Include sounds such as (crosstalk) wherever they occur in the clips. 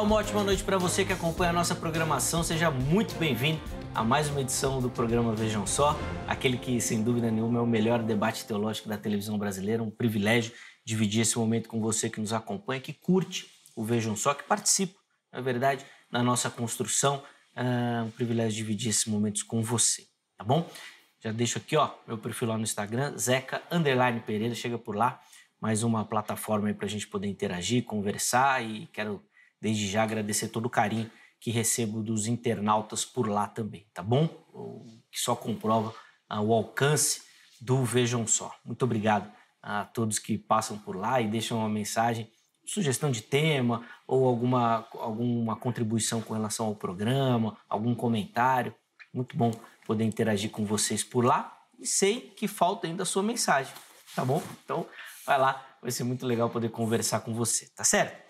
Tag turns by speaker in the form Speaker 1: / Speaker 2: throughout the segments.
Speaker 1: uma ótima noite para você que acompanha a nossa programação. Seja muito bem-vindo a mais uma edição do programa Vejam Só, aquele que, sem dúvida nenhuma, é o melhor debate teológico da televisão brasileira. Um privilégio dividir esse momento com você que nos acompanha, que curte o Vejam Só, que participa, na verdade, na nossa construção. É um privilégio dividir esses momentos com você, tá bom? Já deixo aqui, ó, meu perfil lá no Instagram, Zeca Underline Pereira, chega por lá. Mais uma plataforma aí para a gente poder interagir, conversar e quero Desde já agradecer todo o carinho que recebo dos internautas por lá também, tá bom? O que só comprova ah, o alcance do Vejam Só. Muito obrigado a todos que passam por lá e deixam uma mensagem, sugestão de tema ou alguma, alguma contribuição com relação ao programa, algum comentário. Muito bom poder interagir com vocês por lá e sei que falta ainda a sua mensagem, tá bom? Então vai lá, vai ser muito legal poder conversar com você, tá certo?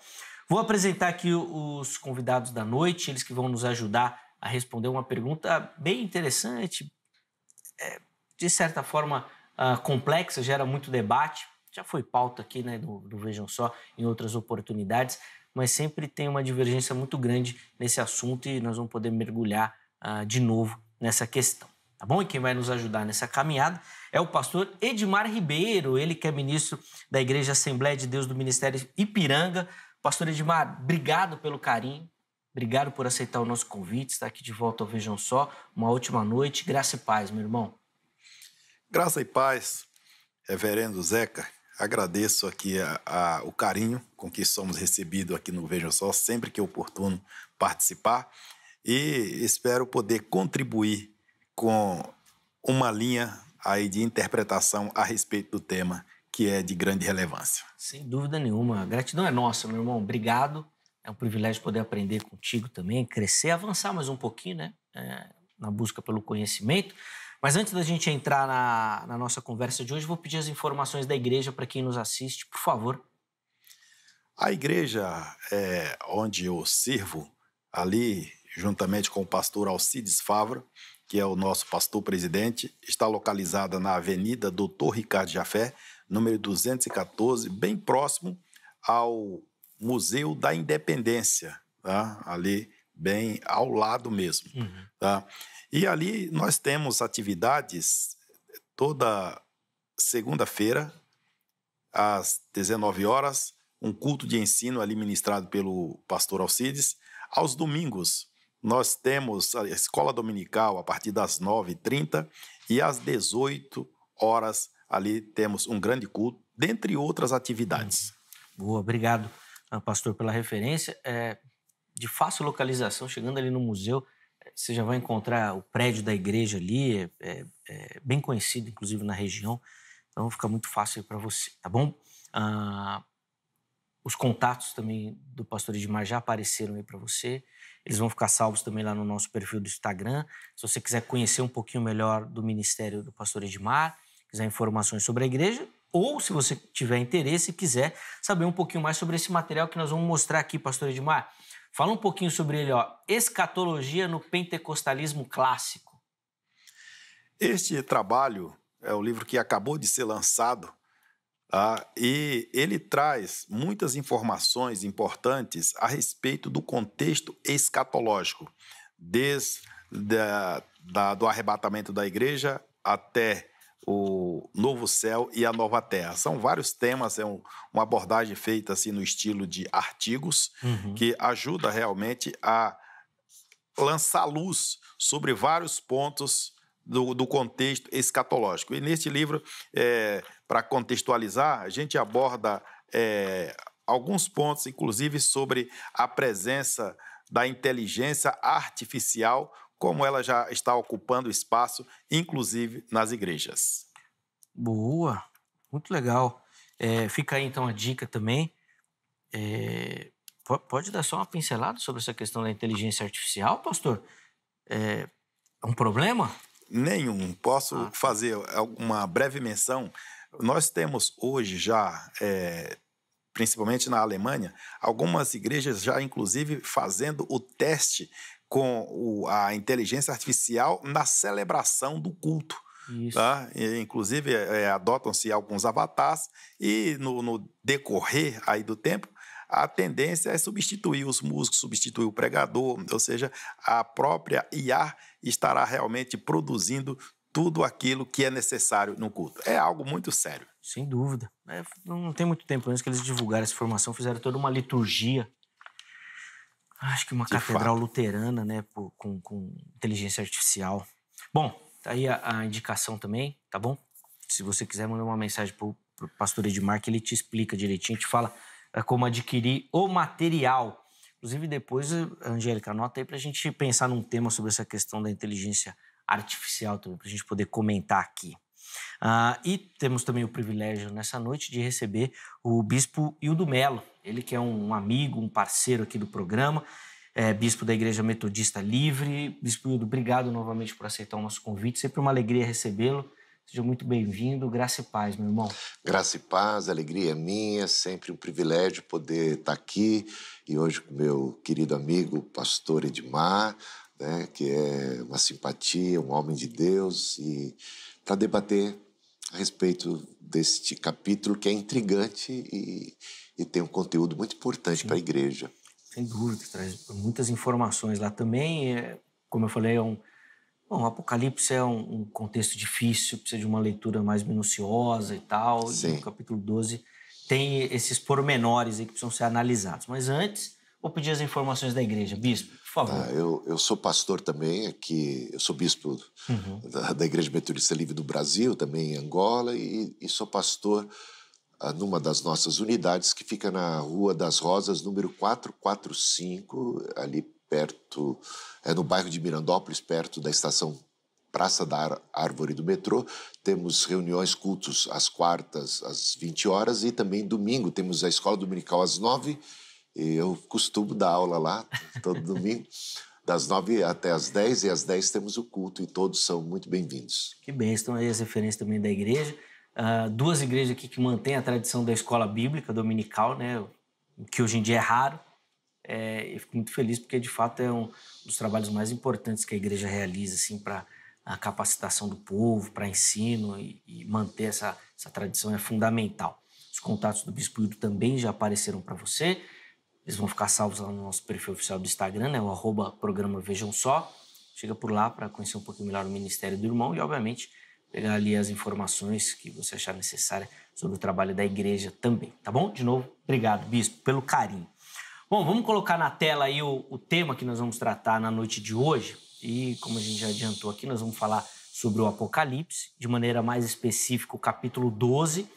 Speaker 1: Vou apresentar aqui os convidados da noite, eles que vão nos ajudar a responder uma pergunta bem interessante, é, de certa forma uh, complexa, gera muito debate. Já foi pauta aqui né, do, do Vejam Só em outras oportunidades, mas sempre tem uma divergência muito grande nesse assunto e nós vamos poder mergulhar uh, de novo nessa questão. Tá bom? E quem vai nos ajudar nessa caminhada é o pastor Edmar Ribeiro, ele que é ministro da Igreja Assembleia de Deus do Ministério Ipiranga, Pastor Edmar, obrigado pelo carinho. Obrigado por aceitar o nosso convite, estar aqui de volta ao Vejam Só. Uma última noite, graça e paz, meu irmão.
Speaker 2: Graça e paz, Reverendo Zeca. Agradeço aqui a, a, o carinho com que somos recebidos aqui no Vejam Só, sempre que é oportuno participar. E espero poder contribuir com uma linha aí de interpretação a respeito do tema que é de grande
Speaker 1: relevância. Sem dúvida nenhuma. A gratidão é nossa, meu irmão. Obrigado. É um privilégio poder aprender contigo também, crescer, avançar mais um pouquinho, né? É, na busca pelo conhecimento. Mas antes da gente entrar na, na nossa conversa de hoje, vou pedir as informações da igreja para quem nos assiste, por favor.
Speaker 2: A igreja é, onde eu sirvo, ali, juntamente com o pastor Alcides Favra, que é o nosso pastor presidente, está localizada na Avenida Doutor Ricardo Jafé, número 214, bem próximo ao Museu da Independência, tá? ali bem ao lado mesmo. Uhum. Tá? E ali nós temos atividades toda segunda-feira, às 19 horas, um culto de ensino ali ministrado pelo pastor Alcides. Aos domingos, nós temos a escola dominical a partir das 9h30 e às 18 horas Ali temos um grande culto, dentre
Speaker 1: outras atividades. Hum. Boa, obrigado, ah, pastor, pela referência. É, de fácil localização, chegando ali no museu, eh, você já vai encontrar o prédio da igreja ali, é, é, é bem conhecido, inclusive, na região. Então fica muito fácil para você, tá bom? Ah, os contatos também do pastor Edmar já apareceram aí para você. Eles vão ficar salvos também lá no nosso perfil do Instagram. Se você quiser conhecer um pouquinho melhor do ministério do pastor Edmar, quiser informações sobre a igreja, ou se você tiver interesse e quiser saber um pouquinho mais sobre esse material que nós vamos mostrar aqui, pastor Edmar. Fala um pouquinho sobre ele, ó. Escatologia no pentecostalismo clássico.
Speaker 2: Este trabalho é o livro que acabou de ser lançado ah, e ele traz muitas informações importantes a respeito do contexto escatológico, desde da, da, do arrebatamento da igreja até o novo céu e a nova terra. São vários temas, é um, uma abordagem feita assim no estilo de artigos uhum. que ajuda realmente a lançar luz sobre vários pontos do, do contexto escatológico. E neste livro, é, para contextualizar, a gente aborda é, alguns pontos, inclusive sobre a presença da inteligência artificial como ela já está ocupando espaço,
Speaker 1: inclusive nas igrejas. Boa, muito legal. É, fica aí então a dica também. É, pode dar só uma pincelada sobre essa questão da inteligência artificial, pastor? É, é um problema? Nenhum.
Speaker 2: Posso ah. fazer uma breve menção. Nós
Speaker 1: temos hoje já,
Speaker 2: é, principalmente na Alemanha, algumas igrejas já, inclusive, fazendo o teste com o, a inteligência artificial na celebração do culto. Tá? E, inclusive, é, é, adotam-se alguns avatares e, no, no decorrer aí do tempo, a tendência é substituir os músicos, substituir o pregador, ou seja, a própria IA estará realmente produzindo tudo aquilo que é necessário no culto. É algo muito sério.
Speaker 1: Sem dúvida. É, não tem muito tempo antes que eles divulgaram essa informação, fizeram toda uma liturgia Acho que uma de catedral fato. luterana, né? Por, com, com, inteligência artificial. Bom, tá aí a, a, indicação também, tá bom? Se você quiser mandar uma mensagem pro, pro pastor Edmar, que ele te explica direitinho, te fala eh, como adquirir o material. Inclusive, depois, eh, Angélica, anota aí para a gente pensar num tema sobre essa questão da inteligência artificial também, para a gente poder comentar aqui. Ah, e temos também o privilégio nessa noite de receber o bispo Hildo Melo, ele que é um amigo, um parceiro aqui do programa, é, bispo da Igreja Metodista Livre. Bispo Hildo, obrigado novamente por aceitar o nosso convite, sempre uma alegria recebê-lo. Seja muito bem-vindo, graça e paz, meu irmão.
Speaker 3: Graça e paz, alegria é minha, sempre um privilégio poder estar aqui e hoje com meu querido amigo, pastor Edmar, né, que é uma simpatia, um homem de Deus e para debater a respeito deste capítulo que é intrigante e, e tem um conteúdo muito importante para a igreja.
Speaker 1: Sem dúvida, traz muitas informações lá também. É, como eu falei, é um, bom, o Apocalipse é um, um, contexto difícil, precisa de uma leitura mais minuciosa e tal. Sim. E o capítulo 12 tem esses pormenores aí que precisam ser analisados. Mas antes, vou pedir as informações da igreja. Bispo, por favor. Ah,
Speaker 3: eu, eu sou pastor também aqui, eu sou bispo uhum. da, da, Igreja Metodista Livre do Brasil, também em Angola, e, e sou pastor ah, numa das nossas unidades que fica na Rua das Rosas, número 445, ali perto, é no bairro de Mirandópolis, perto da estação Praça da Árvore do metrô. Temos reuniões, cultos às quartas, às 20 horas, e também domingo temos a escola dominical às 9 horas e eu costumo dar aula lá todo domingo, das nove até as dez, e às dez temos o culto, e todos são muito bem-vindos.
Speaker 1: Que bem, estão aí as referências também da igreja. Uh, duas igrejas aqui que mantêm a tradição da escola bíblica dominical, né? que hoje em dia é raro. É, eu fico muito feliz porque, de fato, é um dos trabalhos mais importantes que a igreja realiza assim, para a capacitação do povo, para ensino e, e manter essa, essa tradição é fundamental. Os contatos do Bispo Hildo também já apareceram para você. Eles vão ficar salvos lá no nosso perfil oficial do Instagram, né? O programa Vejam Só. Chega por lá para conhecer um pouquinho melhor o Ministério do Irmão e, obviamente, pegar ali as informações que você achar necessária sobre o trabalho da igreja também, tá bom? De novo, obrigado, Bispo, pelo carinho. Bom, vamos colocar na tela aí o, o tema que nós vamos tratar na noite de hoje. E, como a gente já adiantou aqui, nós vamos falar sobre o Apocalipse, de maneira mais específica, o capítulo 12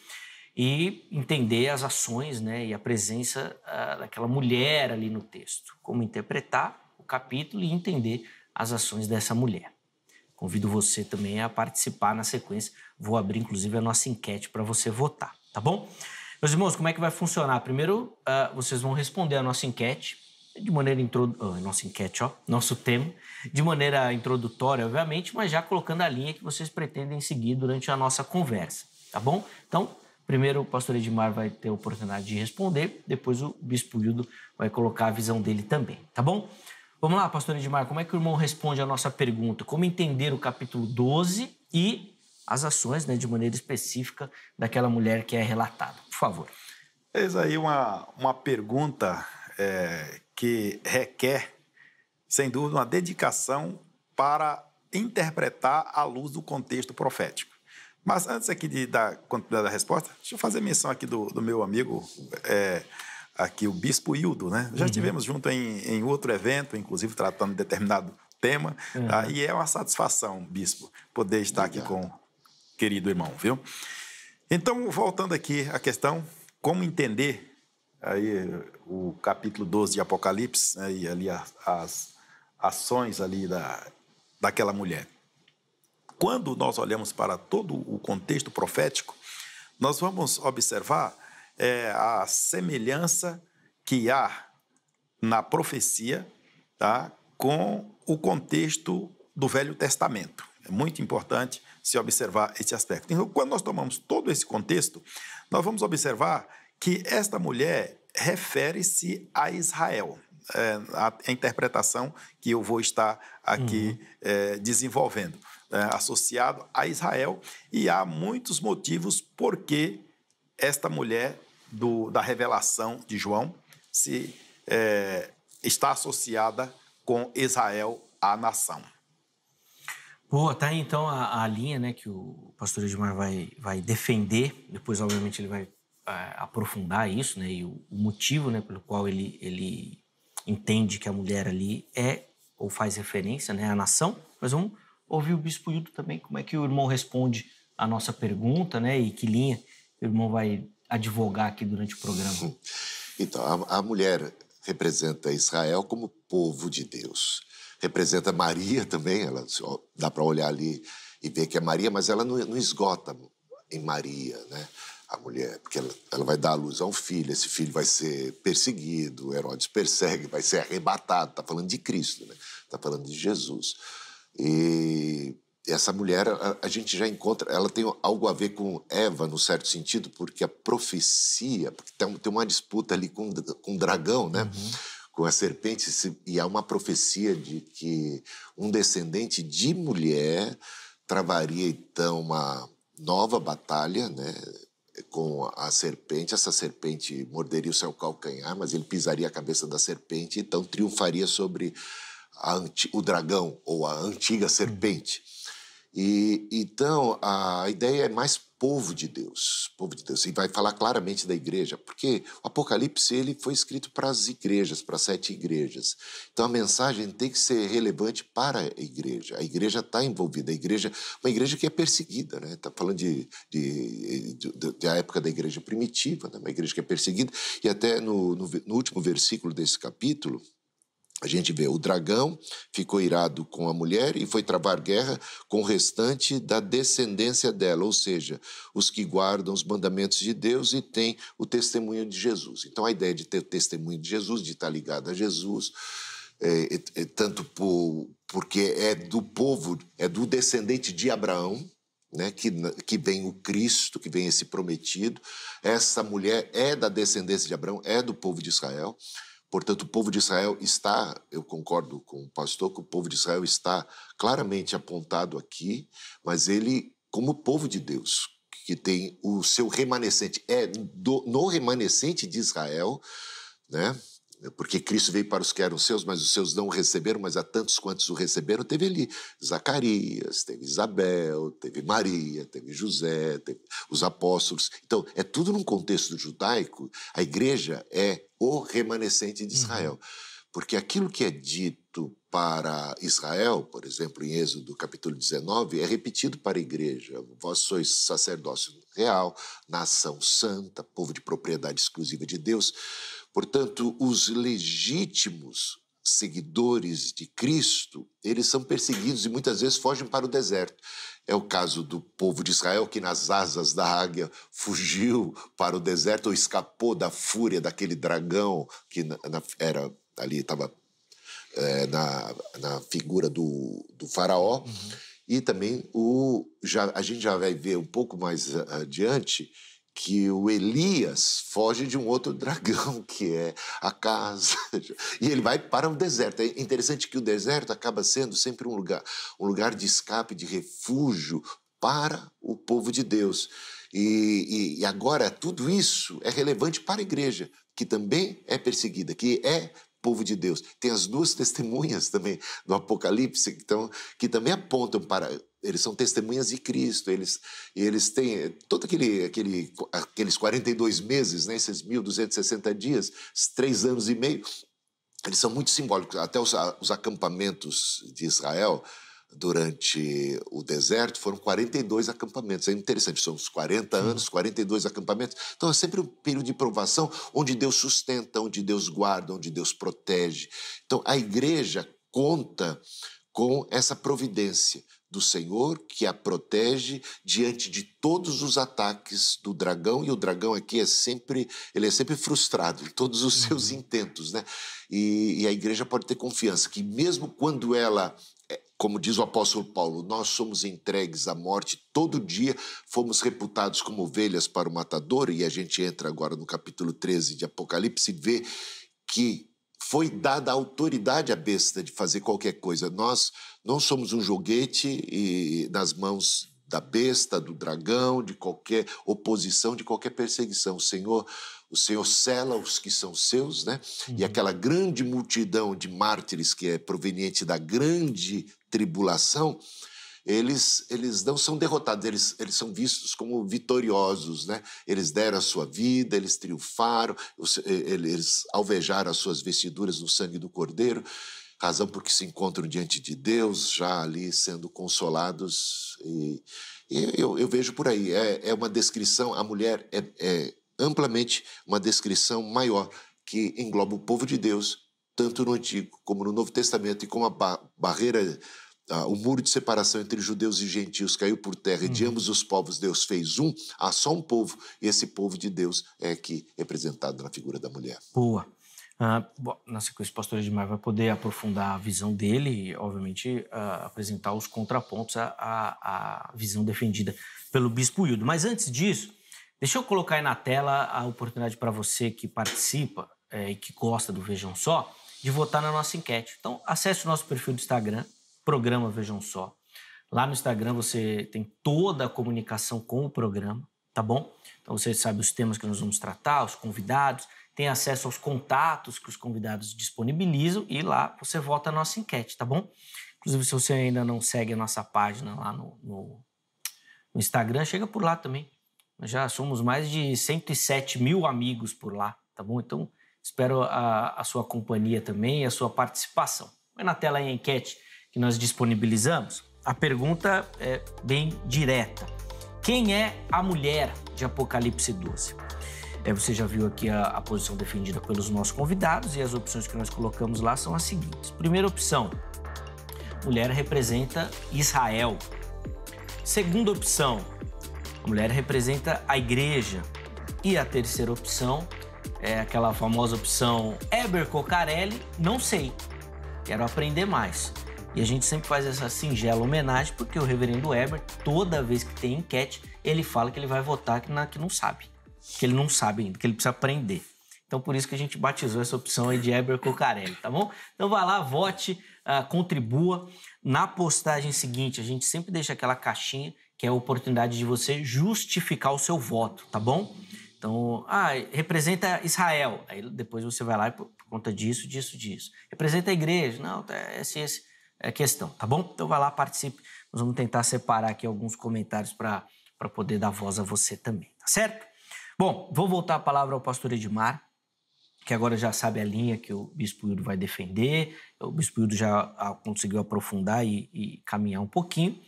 Speaker 1: e entender as ações né, e a presença ah, daquela mulher ali no texto, como interpretar o capítulo e entender as ações dessa mulher. Convido você também a participar na sequência. Vou abrir, inclusive, a nossa enquete para você votar, tá bom? Meus irmãos, como é que vai funcionar? Primeiro, uh, vocês vão responder a nossa enquete de maneira introdu... Oh, ah, nossa enquete, ó, nosso tema, de maneira introdutória, obviamente, mas já colocando a linha que vocês pretendem seguir durante a nossa conversa, tá bom? Então, Primeiro, o pastor Edmar vai ter a oportunidade de responder, depois o bispo Hildo vai colocar a visão dele também, tá bom? Vamos lá, pastor Edmar, como é que o irmão responde a nossa pergunta? Como entender o capítulo 12 e as ações, né, de maneira específica, daquela mulher que é relatada? Por favor.
Speaker 2: Eis aí uma, uma pergunta é, que requer, sem dúvida, uma dedicação para interpretar à luz do contexto profético. Mas antes aqui de dar continuidade à resposta, deixa eu fazer menção aqui do, do meu amigo, é, aqui o Bispo Hildo, né? Já uhum. estivemos junto em, em outro evento, inclusive tratando de determinado tema, uhum. tá? e é uma satisfação, Bispo, poder estar Obrigado. aqui com o querido irmão, viu? Então, voltando aqui à questão, como entender aí o capítulo 12 de Apocalipse né, e ali as, as ações ali da, daquela mulher quando nós olhamos para todo o contexto profético, nós vamos observar é, a semelhança que há na profecia tá, com o contexto do Velho Testamento. É muito importante se observar esse aspecto. Então, quando nós tomamos todo esse contexto, nós vamos observar que esta mulher refere-se a Israel. É, a, interpretação que eu vou estar aqui uhum. é, desenvolvendo né, associado a Israel, e há muitos motivos por que esta mulher do, da revelação de João se é, está associada com Israel, a nação.
Speaker 1: Boa, tá aí então a, a, linha né, que o pastor Edmar vai, vai defender, depois obviamente ele vai é, aprofundar isso, né, e o, o, motivo né, pelo qual ele, ele entende que a mulher ali é ou faz referência né, à nação, mas vamos ouvir o Bispo Hildo também, como é que o irmão responde a nossa pergunta, né? E que linha o irmão vai advogar aqui durante o programa.
Speaker 3: Então, a, a mulher representa Israel como povo de Deus. Representa Maria também, ela dá para olhar ali e ver que é Maria, mas ela não, não esgota em Maria, né? a mulher, porque ela, ela, vai dar à luz a um filho, esse filho vai ser perseguido, Herodes persegue, vai ser arrebatado. Está falando de Cristo, né? Está falando de Jesus. E essa mulher, a, a, gente já encontra, ela tem algo a ver com Eva, no certo sentido, porque a profecia, porque tem, tem uma disputa ali com, com o dragão, né? Uhum. Com a serpente, e há uma profecia de que um descendente de mulher travaria, então, uma nova batalha, né? com a serpente, essa serpente morderia o seu calcanhar, mas ele pisaria a cabeça da serpente, então triunfaria sobre anti, o dragão ou a antiga hum. serpente. E então a ideia é mais povo de Deus, povo de Deus. E vai falar claramente da igreja, porque o Apocalipse ele foi escrito para as igrejas, para sete igrejas. Então a mensagem tem que ser relevante para a igreja. A igreja está envolvida, a igreja, uma igreja que é perseguida, né? Está falando de, de, de, de, da época da igreja primitiva, né? uma igreja que é perseguida. E até no, no, no último versículo desse capítulo, a gente vê o dragão ficou irado com a mulher e foi travar guerra com o restante da descendência dela, ou seja, os que guardam os mandamentos de Deus e têm o testemunho de Jesus. Então, a ideia de ter o testemunho de Jesus, de estar ligado a Jesus, é, é, é, tanto por, porque é do povo, é do descendente de Abraão, né, que, que, vem o Cristo, que vem esse prometido. Essa mulher é da descendência de Abraão, é do povo de Israel. Portanto, o povo de Israel está, eu concordo com o pastor, que o povo de Israel está claramente apontado aqui, mas ele, como povo de Deus, que tem o seu remanescente, é do, no remanescente de Israel, né? porque Cristo veio para os que eram seus, mas os seus não o receberam, mas há tantos quantos o receberam, teve ali Zacarias, teve Isabel, teve Maria, teve José, teve os apóstolos. Então, é tudo num contexto judaico. A igreja é o remanescente de uhum. Israel. Uhum. Porque aquilo que é dito para Israel, por exemplo, em Êxodo capítulo 19, é repetido para a igreja. Vós sois sacerdócio real, nação santa, povo de propriedade exclusiva de Deus. Portanto, os legítimos seguidores de Cristo, eles são perseguidos e muitas vezes fogem para o deserto. É o caso do povo de Israel que, nas asas da águia, fugiu para o deserto ou escapou da fúria daquele dragão que na, na, era ali, estava é, na, na figura do, do faraó. Uhum. E também o, já, a gente já vai ver um pouco mais eh, adiante que o Elias foge de um outro (laughs) dragão, que é a casa, (laughs) e ele vai para o deserto. É interessante que o deserto acaba sendo sempre um lugar, um lugar de escape, de refúgio para o povo de Deus. E, e, e agora tudo isso é relevante para a igreja, que também é perseguida, que é povo de Deus. Tem as duas (laughs) testemunhas também do Apocalipse, então, que também apontam para eles são testemunhas de Cristo, eles, eles têm eh, todo aquele, aquele, aqueles 42 meses, né, esses 1.260 dias, três anos e meio, eles são muito simbólicos. Até os, os acampamentos de Israel durante o deserto foram 42 acampamentos. É interessante, são uns 40 anos, 42 acampamentos. Então é sempre um período de provação onde Deus sustenta, onde Deus guarda, onde Deus protege. Então a igreja conta com essa providência do Senhor que a protege diante de todos os ataques do dragão e o dragão aqui é sempre ele é sempre frustrado em todos os uhum. seus intentos, né? E, e a igreja pode ter confiança que mesmo quando ela é, como diz o apóstolo Paulo, nós somos entregues à morte todo dia, fomos reputados como ovelhas para o matador, e a gente entra agora no capítulo 13 de Apocalipse e vê que foi dada a autoridade à besta de fazer qualquer coisa. Nós não somos um joguete e, nas mãos da besta, do dragão, de qualquer oposição, de qualquer perseguição. O Senhor, o Senhor cela os que são seus, né? E uhum. aquela grande multidão de mártires que é proveniente da grande tribulação, eles, eles não são derrotados, eles, eles são vistos como vitoriosos. Né? Eles deram a sua vida, eles triunfaram, eles alvejaram as suas vestiduras no sangue do Cordeiro, razão por que se encontram diante de Deus, já ali sendo consolados. E, e eu, eu, vejo por aí, é, é, uma descrição, a mulher é, é amplamente uma descrição maior que engloba o povo de Deus, tanto no Antigo como no Novo Testamento, e como a ba barreira ah, o muro de separação entre judeus e gentios caiu por terra, e de uhum. ambos os povos Deus fez um, há só um povo, e esse povo de Deus é que é representado na figura da mulher.
Speaker 1: Boa. Ah, bom, na sequência, o pastor Edmar vai poder aprofundar a visão dele e, obviamente, ah, apresentar os contrapontos à, à, à, visão defendida pelo Bispo Hildo. Mas antes disso, deixa eu colocar aí na tela a oportunidade para você que participa eh, e que gosta do Vejam Só de votar na nossa enquete. Então, acesse o nosso perfil do Instagram, programa Vejam Só. Lá no Instagram você tem toda a comunicação com o programa, tá bom? Então você sabe os temas que nós vamos tratar, os convidados, tem acesso aos contatos que os convidados disponibilizam e lá você vota a nossa enquete, tá bom? Inclusive, se você ainda não segue a nossa página lá no, no, no Instagram, chega por lá também. Nós já somos mais de 107 mil amigos por lá, tá bom? Então, espero a, a sua companhia também e a sua participação. Vai na tela aí a enquete que nós disponibilizamos, a pergunta é bem direta. Quem é a mulher de Apocalipse 12? É, você já viu aqui a, a posição defendida pelos nossos convidados e as opções que nós colocamos lá são as seguintes. Primeira opção, mulher representa Israel. Segunda opção, a mulher representa a igreja. E a terceira opção é aquela famosa opção Eber Cocarelli, não sei, quero aprender mais. E a gente sempre faz essa singela homenagem porque o reverendo Herbert, toda vez que tem enquete, ele fala que ele vai votar que, na, que não sabe. Que ele não sabe ainda, que ele precisa aprender. Então, por isso que a gente batizou essa opção aí de Heber Cocarelli, tá bom? Então, vai lá, vote, uh, contribua. Na postagem seguinte, a gente sempre deixa aquela caixinha que é a oportunidade de você justificar o seu voto, tá bom? Então, ah, representa Israel. Aí depois você vai lá e por, conta disso, disso, disso. Representa a igreja. Não, tá, é esse, assim, esse. É assim. É questão, tá bom? Então vai lá, participe. Nós vamos tentar separar aqui alguns comentários para poder dar voz a você também, tá certo? Bom, vou voltar a palavra ao pastor Edmar, que agora já sabe a linha que o Bispo Hildo vai defender. O Bispo Hildo já ah, conseguiu aprofundar e, e caminhar um pouquinho.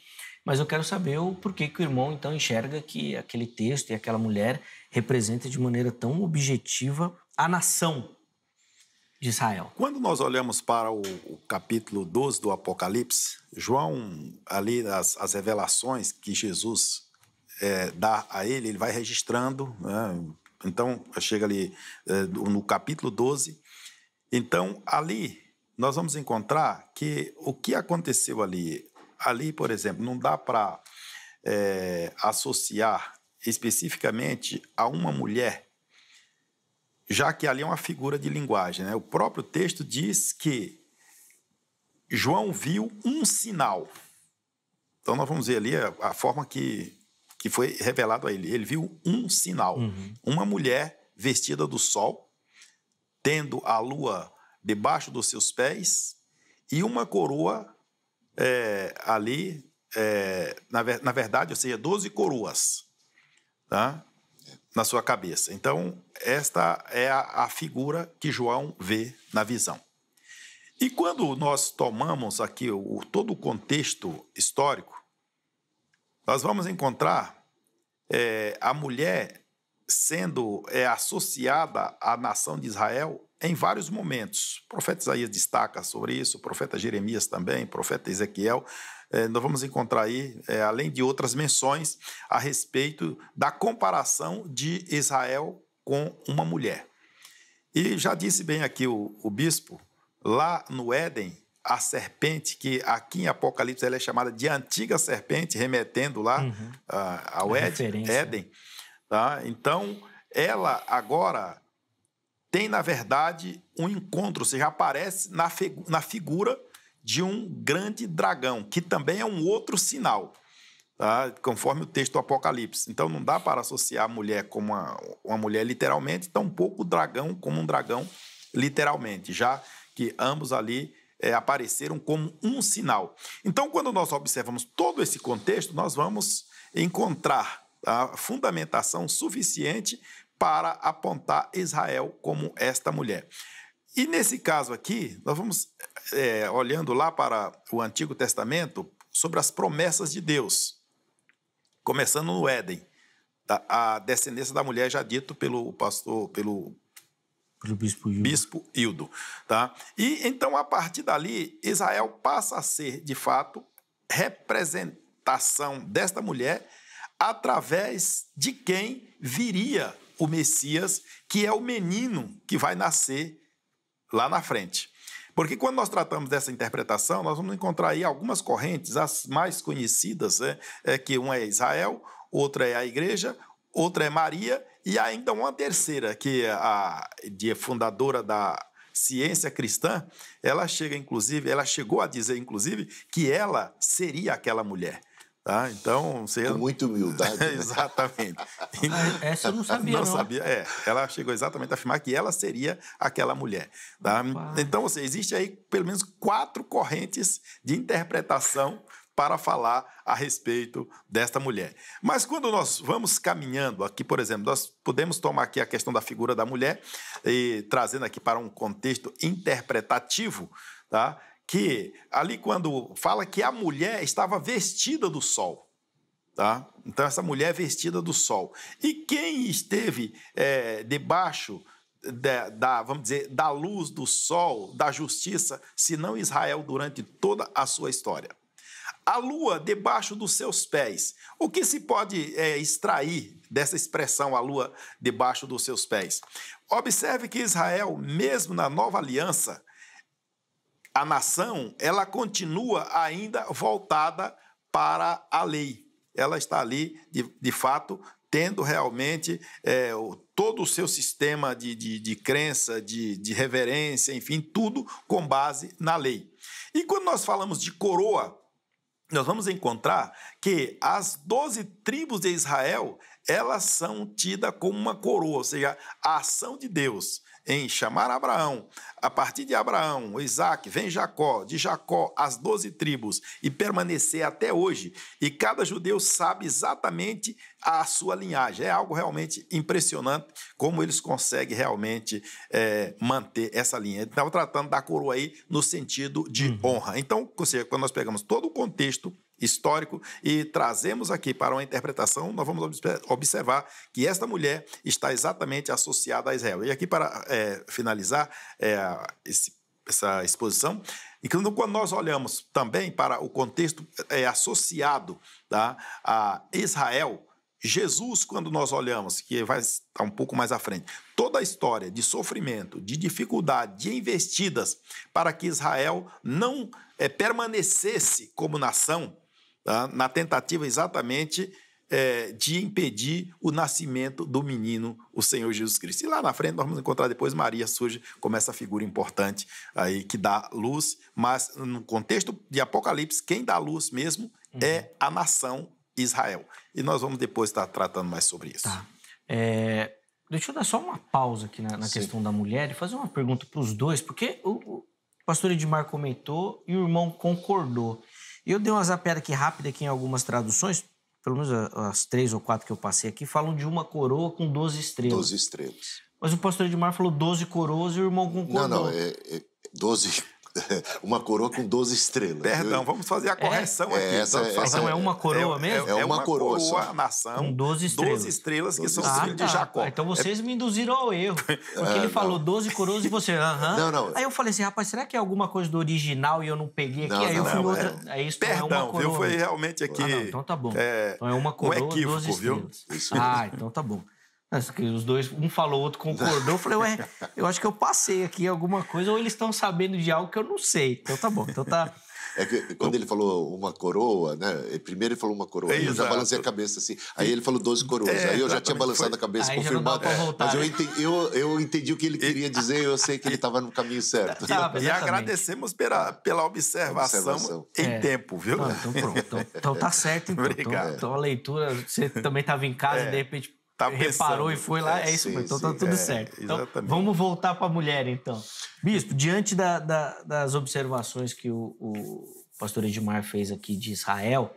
Speaker 1: Mas eu quero saber o porquê que o irmão então enxerga que aquele texto e aquela mulher representa de maneira tão objetiva a nação de Israel.
Speaker 2: Quando nós olhamos para o, o capítulo 12 do Apocalipse, João, ali, as, as revelações que Jesus é, dá a ele, ele vai registrando. Né? Então, chega ali é, no capítulo 12. Então, ali, nós vamos encontrar que o que aconteceu ali, ali, por exemplo, não dá para é, associar especificamente a uma mulher já que ali é uma figura de linguagem. Né? O próprio texto diz que João viu um sinal. Então nós vamos ver ali a, a forma que, que foi revelado a ele. Ele viu um sinal. Uhum. Uma mulher vestida do sol, tendo a lua debaixo dos seus pés e uma coroa é, ali, é, na, na verdade, ou seja, 12 coroas. Tá? na sua cabeça. Então, esta é a, a figura que João vê na visão. E quando nós tomamos aqui o, todo o contexto histórico, nós vamos encontrar é, a mulher sendo é, associada à nação de Israel em vários momentos. O profeta Isaías destaca sobre isso, o profeta Jeremias também, o profeta Ezequiel é, nós vamos encontrar aí, é, além de outras menções, a respeito da comparação de Israel com uma mulher. E já disse bem aqui o, o bispo, lá no Éden, a serpente, que aqui em Apocalipse ela é chamada de antiga serpente, remetendo lá uhum. a, ao a é Éden. Éden tá? Então, ela agora tem, na verdade, um encontro, ou seja, aparece na, na figura de um grande dragão, que também é um outro sinal, tá? conforme o texto do Apocalipse. Então não dá para associar a mulher como uma, uma mulher literalmente, tampouco o dragão como um dragão literalmente, já que ambos ali é, apareceram como um sinal. Então, quando nós observamos todo esse contexto, nós vamos encontrar a fundamentação suficiente para apontar Israel como esta mulher. E nesse caso aqui, nós vamos é, olhando lá para o Antigo Testamento, sobre as promessas de Deus, começando no Éden, tá, a descendência da mulher já dito pelo pastor, pelo pelo bispo Hildo. bispo Hildo. tá? E então, a partir dali, Israel passa a ser, de fato, representação desta mulher através de quem viria o Messias, que é o menino que vai nascer lá na frente. Porque quando nós tratamos dessa interpretação, nós vamos encontrar aí algumas correntes, as mais conhecidas, né? é que uma é Israel, outra é a Igreja, outra é Maria, e ainda uma terceira, que é a de fundadora da ciência cristã, ela chega, inclusive, ela chegou a dizer, inclusive, que ela seria aquela mulher. Tá? Então, você... Com
Speaker 3: muita humildade. (laughs) Né?
Speaker 2: exatamente. (laughs) Ah, é? essa eu não sabia, não. Não sabia, é. Ela chegou exatamente a afirmar que ela seria aquela mulher. Tá? Então, você, existe aí pelo menos quatro correntes de interpretação para falar a respeito desta mulher. Mas quando nós vamos caminhando aqui, por exemplo, nós podemos tomar aqui a questão da figura da mulher e trazendo aqui para um contexto interpretativo, tá? que ali quando fala que a mulher estava vestida do sol, tá? Então essa mulher é vestida do sol. E quem esteve é, debaixo da, da, vamos dizer, da luz do sol, da justiça, se não Israel durante toda a sua história? A lua debaixo dos seus pés. O que se pode é, extrair dessa expressão, a lua debaixo dos seus pés? Observe que Israel, mesmo na nova aliança, a nação, ela continua ainda voltada para a lei. Ela está ali, de, de fato, tendo realmente é, o, todo o seu sistema de, de, de crença, de, de reverência, enfim, tudo com base na lei. E quando nós falamos de coroa, nós vamos encontrar que as doze tribos de Israel, elas são tidas como uma coroa, ou seja, a ação de Deus em chamar Abraão. A partir de Abraão, Isaac, vem Jacó, de Jacó, as doze tribos, e permanecer até hoje. E cada judeu sabe exatamente a sua linhagem. É algo realmente impressionante como eles conseguem realmente é, manter essa linha. Estava tratando da coroa aí no sentido de uhum. honra. Então, ou seja, quando nós pegamos todo o contexto histórico e trazemos aqui para uma interpretação, nós vamos observar que esta mulher está exatamente associada a Israel. E aqui, para é, finalizar é, esse, essa exposição, e quando nós olhamos também para o contexto é, associado tá, a Israel, Jesus, quando nós olhamos, que vai estar um pouco mais à frente, toda a história de sofrimento, de dificuldade, de investidas para que Israel não é, permanecesse como nação, tá? na tentativa exatamente é, de impedir o nascimento do menino, o Senhor Jesus Cristo. E lá na frente nós vamos encontrar depois Maria surge como essa figura importante aí que dá luz, mas no contexto de Apocalipse, quem dá luz mesmo é uhum. é a nação Israel. E nós vamos depois estar tratando mais sobre isso. Tá.
Speaker 1: É, deixa eu dar só uma pausa aqui na, na questão da mulher e fazer uma pergunta para os dois, porque o, o pastor Edmar comentou e o irmão concordou. Eu dei uma zapeada aqui rápida aqui em algumas traduções, pelo menos as três ou quatro que eu passei aqui, falam de uma coroa com 12 estrelas. 12 estrelas. Mas o pastor Edmar falou 12 coroas e o irmão com Não, não,
Speaker 3: é, é 12 (laughs) uma coroa com 12 estrelas. Perdão, viu? vamos fazer a é, correção é, aqui. Essa, é, então, essa, é uma é coroa é, mesmo? É, é, uma, uma coroa, coroa nação. Com 12 estrelas. 12 estrelas que 12 são os filhos ah, tá. de Jacó. Então vocês
Speaker 1: me induziram ao erro. (laughs) Porque ele falou 12 coroas e você, aham. Não, não. Aí eu falei assim, rapaz, será que é alguma coisa do original e eu não peguei aqui? Não, aí eu fui outra. É, isso Perdão, é uma coroa. realmente ah, aqui. Ah, então tá bom. então é uma coroa, um equívoco, 12 estrelas. Viu? Ah, então tá bom que os dois, um falou, o outro concordou. Eu falei, ué, eu acho que eu passei aqui alguma coisa, ou eles estão sabendo de algo que eu não sei. Então tá bom, então tá.
Speaker 3: É que quando ele falou uma coroa, né? Primeiro ele falou uma coroa, é, eu já balancei a cabeça assim. Aí ele falou 12 coroas. É, aí eu já tinha balançado foi. a cabeça, aí confirmado. É, voltar, mas eu né? entendi, eu, eu entendi, o que ele queria dizer, eu sei que ele estava no caminho certo. e agradecemos pela, pela
Speaker 2: observação, observação. em é. tempo,
Speaker 3: viu?
Speaker 1: Não, então pronto.
Speaker 2: Então, então tá
Speaker 1: certo. Então, (laughs) Obrigado. Então, então a leitura, você também estava em casa, é. de repente tá reparou e foi lá, é, é isso, sim, então tá sim, tá tudo é, certo. Então, exatamente. vamos voltar para a mulher, então. Bispo, diante da, da, das observações que o, o pastor Edmar fez aqui de Israel,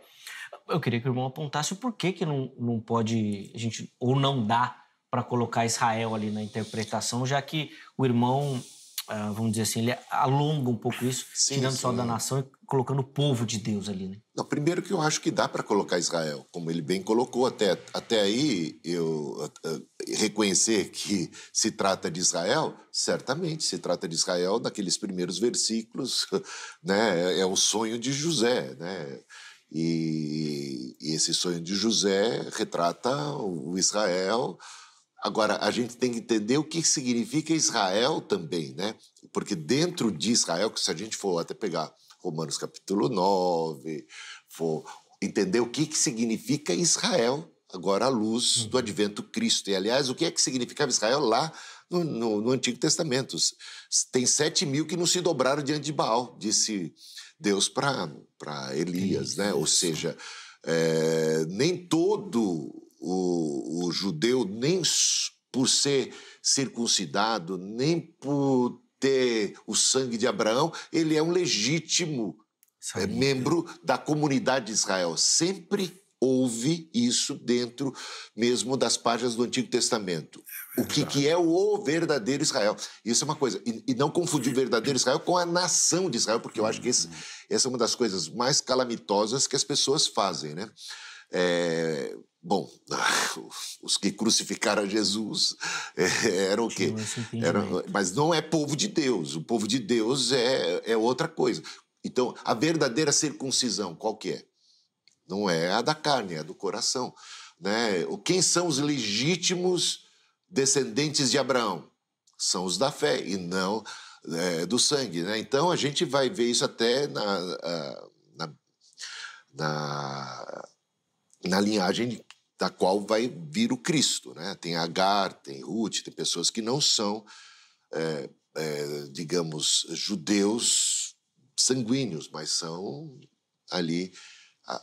Speaker 1: eu queria que o irmão apontasse o porquê que não, não pode, a gente, ou não dá para colocar Israel ali na interpretação, já que o irmão, ah, vamos dizer assim, ele alonga um pouco isso, sim, tirando só da nação colocando o povo de Deus ali, né?
Speaker 3: Não, primeiro que eu acho que dá para colocar Israel, como ele bem colocou até até aí eu eh, eh, reconhecer que se trata de Israel, certamente se trata de Israel naqueles primeiros versículos, (laughs) né? É, é o sonho de José, né? E, e esse sonho de José retrata o Israel Agora, a gente tem que entender o que significa Israel também, né? Porque dentro de Israel, se a gente for até pegar Romanos capítulo 9, for entender o que, que significa Israel agora à luz do uhum. advento Cristo. E, aliás, o que é que significava Israel lá no, no, no Antigo Testamento? Tem sete mil que não se dobraram diante de Baal, disse Deus para Elias, né? Ou seja, é, nem todo o, o judeu, nem por ser circuncidado, nem por ter o sangue de Abraão, ele é um legítimo é, membro da comunidade de Israel. Sempre houve isso dentro mesmo das páginas do Antigo Testamento. É o que, que é o verdadeiro Israel. Isso é uma coisa. E, e não confundir o verdadeiro Israel com a nação de Israel, porque eu acho que esse, uhum. essa é uma das coisas mais calamitosas que as pessoas fazem, né? É, Bom, (laughs) os que crucificaram Jesus (laughs) eram o quê? Era, mas não é povo de Deus. O povo de Deus é, é outra coisa. Então, a verdadeira circuncisão, qual que é? Não é a da carne, é a do coração. Né? Quem são os legítimos descendentes de Abraão? São os da fé e não é, do sangue. Né? Então, a gente vai ver isso até na, na, na, na linhagem da qual vai vir o Cristo. Né? Tem Agar, tem Ruth, tem pessoas que não são, é, é, digamos, judeus sanguíneos, mas são ali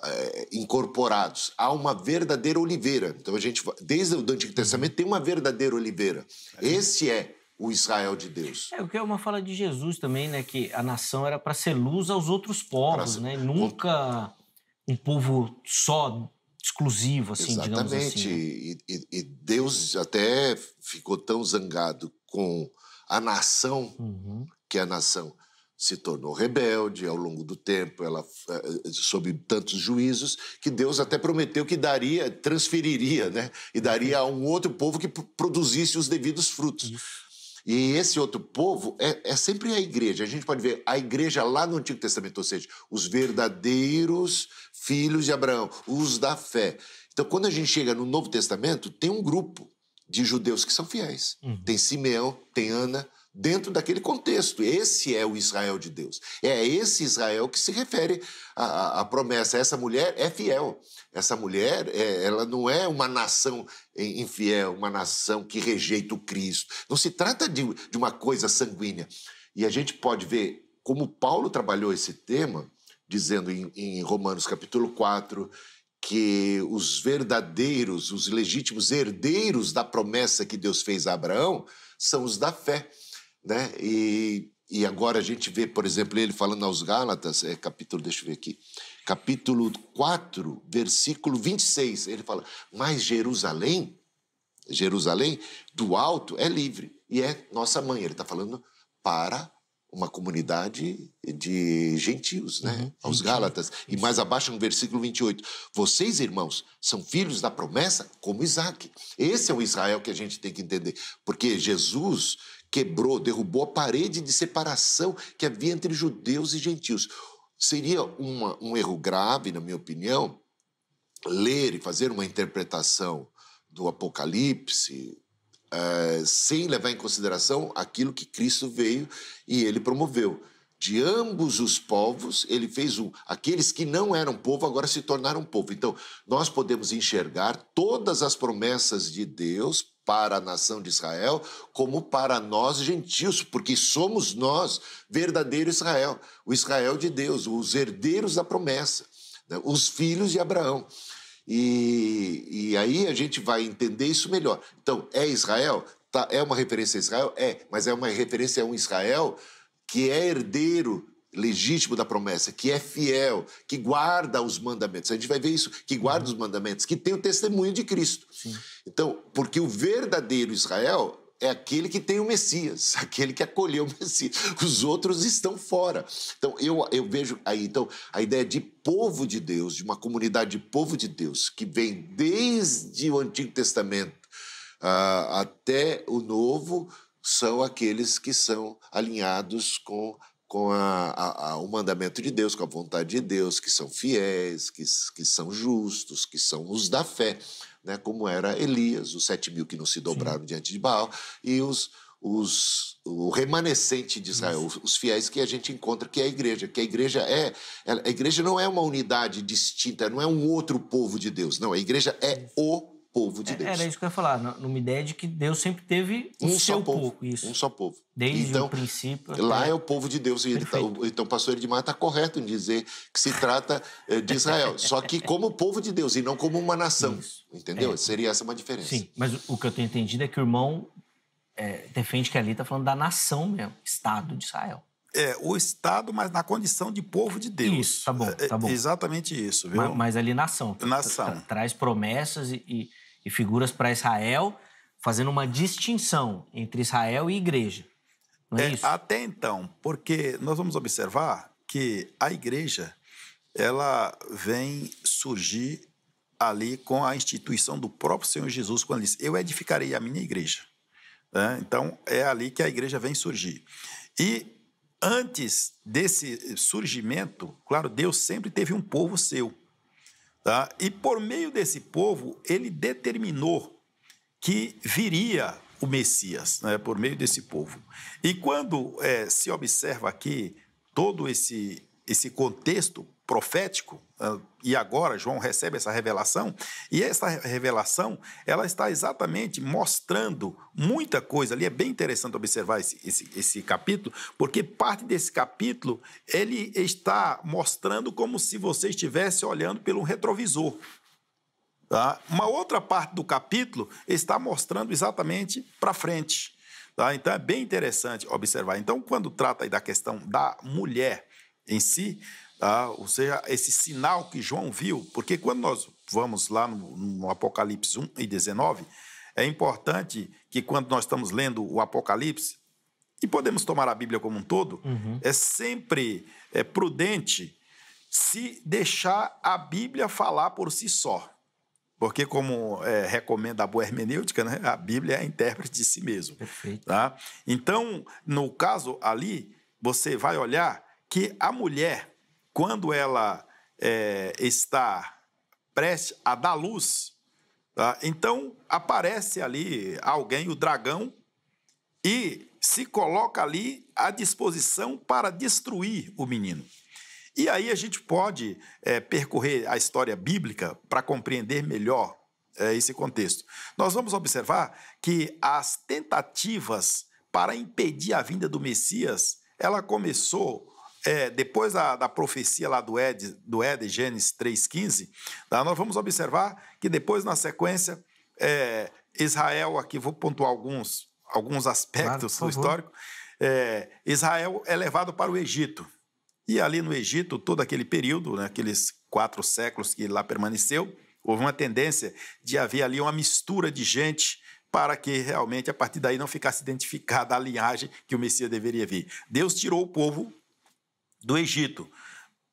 Speaker 3: é, incorporados. Há uma verdadeira oliveira. Então a gente, desde o Antigo uhum. Testamento, tem uma verdadeira oliveira. É. Esse é o Israel de Deus.
Speaker 1: É, o que é uma fala de Jesus também, né? Que a nação era para ser luz aos outros povos, ser... né? Nunca um povo só exclusivo, assim, Exatamente. digamos assim. Exatamente.
Speaker 3: Né? E, e, Deus até ficou tão zangado com a nação uhum. que a nação se tornou rebelde ao longo do tempo, ela eh, eh, sob tantos juízos que Deus até prometeu que daria, transferiria, né, e daria a um outro povo que produzisse os devidos frutos. Isso. E esse outro povo é, é sempre a igreja. A gente pode ver a igreja lá no Antigo Testamento, ou seja, os verdadeiros filhos de Abraão, os da fé. Então, quando a gente chega no Novo Testamento, tem um grupo de judeus que são fiéis. Uhum. Tem Simeão, tem Ana, dentro daquele contexto. Esse é o Israel de Deus. É esse Israel que se refere à, à promessa. Essa mulher é fiel. Essa mulher, é, ela não é uma nação infiel, uma nação que rejeita o Cristo. Não se trata de, de uma coisa sanguínea. E a gente pode ver como Paulo trabalhou esse tema, dizendo em, em Romanos capítulo 4, que os verdadeiros, os legítimos herdeiros da promessa que Deus fez a Abraão são os da fé né? E, e agora a gente vê, por exemplo, ele falando aos Gálatas, é capítulo, deixa eu ver aqui, capítulo 4, versículo 26, ele fala: "Mas Jerusalém, Jerusalém do alto é livre e é nossa mãe". Ele está falando para uma comunidade de gentios, né? Uhum, aos Gálatas. E mais abaixo, no versículo 28. Vocês, irmãos, são filhos da promessa como Isaac. Esse é o Israel que a gente tem que entender. Porque Jesus quebrou, derrubou a parede de separação que havia entre judeus e gentios. Seria uma, um erro grave, na minha opinião, ler e fazer uma interpretação do Apocalipse uh, sem levar em consideração aquilo que Cristo veio e ele promoveu. De ambos os povos, ele fez um. Aqueles que não eram povo agora se tornaram povo. Então, nós podemos enxergar todas as promessas de Deus para a nação de Israel, como para nós gentios, porque somos nós verdadeiro Israel, o Israel de Deus, os herdeiros da promessa, né? os filhos de Abraão. E, e aí a gente vai entender isso melhor. Então, é Israel? Tá, é uma referência a Israel? É, mas é uma referência a um Israel que é herdeiro legítimo da promessa, que é fiel, que guarda os mandamentos. A gente vai ver isso, que guarda uhum. os mandamentos, que tem o testemunho de Cristo. Sim. Então, porque o verdadeiro Israel é aquele que tem o Messias, (laughs) aquele que acolheu o Messias. Os outros estão fora. Então, eu, eu vejo aí então a ideia de povo de Deus, de uma comunidade de povo de Deus, que vem desde o Antigo Testamento uh, até o Novo, são aqueles que são alinhados com com a, a, a, o mandamento de Deus, com a vontade de Deus, que são fiéis, que, que são justos, que são os da fé, né? como era Elias, os sete mil que não se dobraram Sim. diante de Baal, e os, os, o remanescente de Israel, os, os, fiéis que a gente encontra, que é a igreja, que a igreja é. A igreja não é uma unidade distinta, não é um outro povo de Deus, não, a igreja é o povo de é, Deus. Era
Speaker 1: isso que eu ia falar, numa ideia de que Deus sempre teve um seu povo, povo, isso. Um só povo. Desde então, o princípio. Lá
Speaker 3: é o povo de Deus. Tá, então, o pastor Edmar está correto em dizer que se trata eh, de Israel, só que como povo de Deus e não como uma nação. Isso. Entendeu? É. Seria essa uma diferença. Sim,
Speaker 1: mas o que eu tenho entendido é que o irmão é, defende que ali está falando da nação mesmo, Estado de Israel.
Speaker 2: É, o Estado, mas na condição de
Speaker 1: povo de Deus. Isso, tá bom, tá é, é bom. É, exatamente isso, viu? Mas, mas ali nação. Nação. Traz promessas e, e e figuras para Israel, fazendo uma distinção entre Israel e igreja. Não é, é isso?
Speaker 2: Até então, porque nós vamos observar que a igreja ela vem surgir ali com a instituição do próprio Senhor Jesus, quando ele diz: Eu edificarei a minha igreja. É, então, é ali que a igreja vem surgir. E antes desse surgimento, claro, Deus sempre teve um povo seu. Tá? E por meio desse povo, ele determinou que viria o Messias, né? por meio desse povo. E quando é, se observa aqui todo esse, esse contexto profético, ah, e agora João recebe essa revelação, e essa revelação ela está exatamente mostrando muita coisa ali. É bem interessante observar esse, esse, esse capítulo, porque parte desse capítulo ele está mostrando como se você estivesse olhando pelo retrovisor. Tá? Uma outra parte do capítulo está mostrando exatamente para frente. Tá? Então é bem interessante observar. Então, quando trata da questão da mulher em si, Tá? Ou seja, esse sinal que João viu, porque quando nós vamos lá no, no Apocalipse 1 e 19, é importante que quando nós estamos lendo o Apocalipse, e podemos tomar a Bíblia como um todo, uhum. é sempre é, prudente se deixar a Bíblia falar por si só. Porque, como é, recomenda a boa hermenêutica, né, a Bíblia é a intérprete de si mesmo. Perfeito. Tá? Então, no caso ali, você vai olhar que a mulher quando ela é, está prestes a dar luz, tá? então aparece ali alguém, o dragão, e se coloca ali à disposição para destruir o menino. E aí a gente pode é, percorrer a história bíblica para compreender melhor é, esse contexto. Nós vamos observar que as tentativas para impedir a vinda do Messias, ela começou é, depois da, da, profecia lá do Ed, do Ed Gênesis 3,15, tá? nós vamos observar que depois, na sequência, é, Israel, aqui vou pontuar alguns, alguns aspectos claro, do histórico, é, Israel é levado para o Egito. E ali no Egito, todo aquele período, né, aqueles quatro séculos que lá permaneceu, houve uma tendência de haver ali uma mistura de gente para que realmente a partir daí não ficasse identificada a linhagem que o Messias deveria vir. Deus tirou o povo do Egito.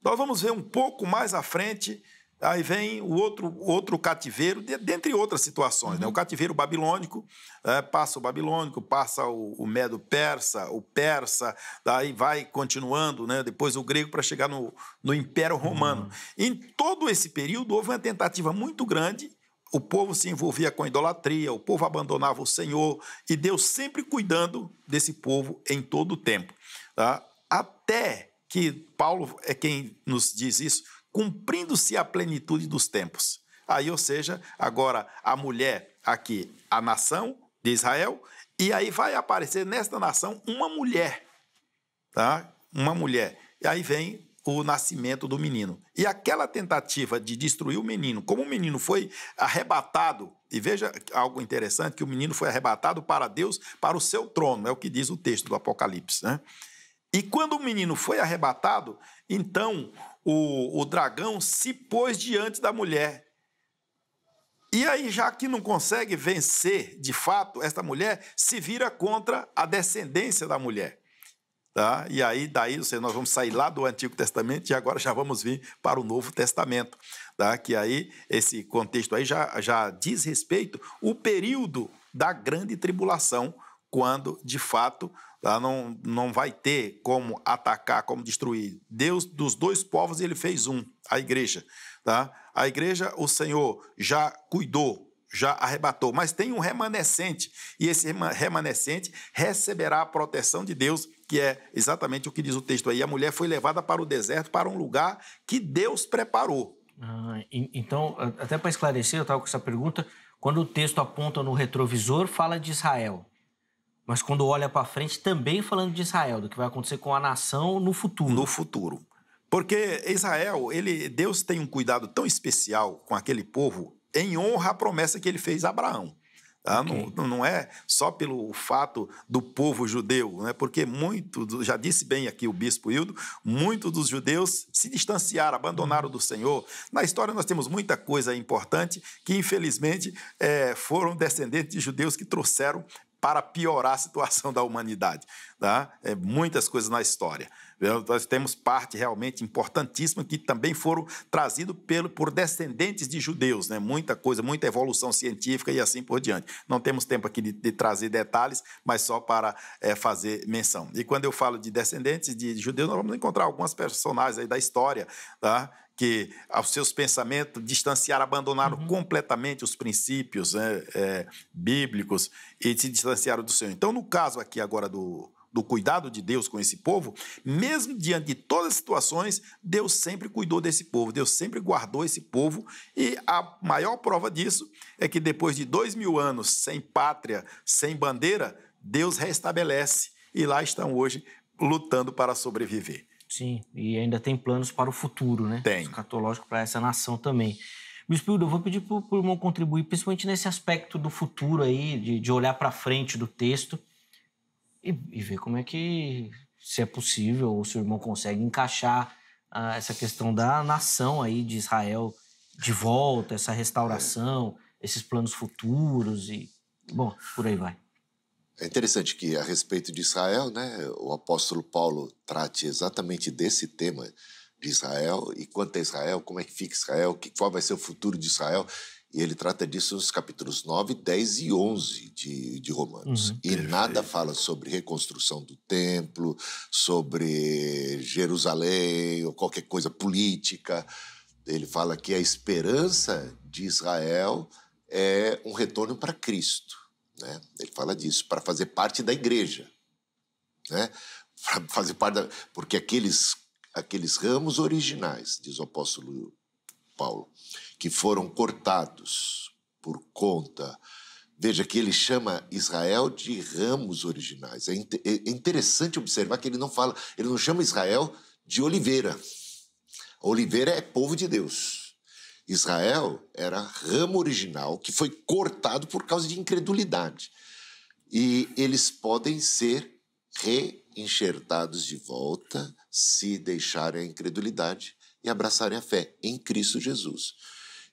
Speaker 2: Nós vamos ver um pouco mais à frente, aí vem o outro, outro cativeiro, dentre outras situações. Né? Uhum. Né? O cativeiro babilônico, é, passa o babilônico, passa o, o medo-persa, o persa, daí vai continuando, né? depois o grego, para chegar no, no Império Romano. Uhum. Em todo esse período, houve uma tentativa muito grande o povo se envolvia com idolatria, o povo abandonava o Senhor e Deus sempre cuidando desse povo em todo o tempo. Tá? Até que Paulo é quem nos diz isso, cumprindo-se a plenitude dos tempos. Aí, ou seja, agora a mulher aqui, a nação de Israel, e aí vai aparecer nesta nação uma mulher, tá? Uma mulher. E aí vem o nascimento do menino. E aquela tentativa de destruir o menino, como o menino foi arrebatado, e veja algo interessante, que o menino foi arrebatado para Deus, para o seu trono, é o que diz o texto do Apocalipse, né? E quando o menino foi arrebatado, então o, o dragão se pôs diante da mulher. E aí, já que não consegue vencer de fato esta mulher, se vira contra a descendência da mulher. Tá? E aí, daí, nós vamos sair lá do Antigo Testamento e agora já vamos vir para o Novo Testamento. Tá? Que aí, esse contexto aí já, já diz respeito o período da grande tribulação, quando, de fato, Tá? Não, não vai ter como atacar, como destruir. Deus dos dois povos, ele fez um, a igreja. Tá? A igreja, o Senhor já cuidou, já arrebatou, mas tem um remanescente, e esse remanescente receberá a proteção de Deus, que é exatamente o que diz o texto aí. A mulher foi levada para o deserto,
Speaker 1: para um lugar que Deus preparou. Ah, então, até para esclarecer, eu estava com essa pergunta. Quando o texto aponta no retrovisor, fala de Israel mas quando olha para frente, também falando de Israel, do que vai acontecer com a nação no futuro. No futuro.
Speaker 2: Porque Israel, ele, Deus tem um cuidado tão especial com aquele povo em honra à promessa que ele fez a Abraão. Tá? Okay. Não, não, é só pelo fato do povo judeu, né? porque muito, já disse bem aqui o bispo Hildo, muitos dos judeus se distanciaram, abandonaram uhum. do Senhor. Na história nós temos muita coisa importante que, infelizmente, é, foram descendentes de judeus que trouxeram para piorar a situação da humanidade. Tá? É, muitas coisas na história. Nós temos parte realmente importantíssima que também foram trazidas pelo, por descendentes de judeus, né? muita coisa, muita evolução científica e assim por diante. Não temos tempo aqui de, de trazer detalhes, mas só para é, fazer menção. E quando eu falo de descendentes de judeus, nós vamos encontrar algumas personagens da história tá? que aos seus pensamentos distanciaram, abandonaram uhum. completamente os princípios né, é, bíblicos e se distanciaram do Senhor. Então, no caso aqui agora do, do cuidado de Deus com esse povo, mesmo diante de todas as situações, Deus sempre cuidou desse povo, Deus sempre guardou esse povo, e a maior prova disso é que depois de dois mil anos sem pátria, sem bandeira, Deus restabelece, e lá estão hoje lutando para sobreviver.
Speaker 1: Sim, e ainda tem planos para o futuro, né? Tem. Escatológico para essa nação também. Bispo Hildo, eu vou pedir para o irmão contribuir, principalmente nesse aspecto do futuro aí, de, de olhar para frente do texto e, e, ver como é que, se é possível, ou se o irmão consegue encaixar ah, essa questão da nação aí de Israel de volta, essa restauração, é. esses planos futuros e, bom, por aí vai.
Speaker 3: É interessante que, a respeito de Israel, né, o apóstolo Paulo trate exatamente desse tema de Israel e quanto a Israel, como é que fica Israel, qual vai ser o futuro de Israel. E ele trata disso nos capítulos 9, 10 e 11 de, de Romanos. Uhum, e perfeito. nada fala sobre reconstrução do templo, sobre Jerusalém ou qualquer coisa política. Ele fala que a esperança de Israel é um retorno para Cristo. Né? Ele fala disso, para fazer parte da igreja. Né? Para fazer parte da... Porque aqueles, aqueles ramos originais, diz o apóstolo Paulo, que foram cortados por conta. Veja que ele chama Israel de ramos originais. É, é interessante observar que ele não fala, ele não chama Israel de oliveira. A oliveira é povo de Deus. Israel era ramo original que foi cortado por causa de incredulidade. E eles podem ser reenxertados de volta se deixarem a incredulidade e abraçarem a fé em Cristo Jesus.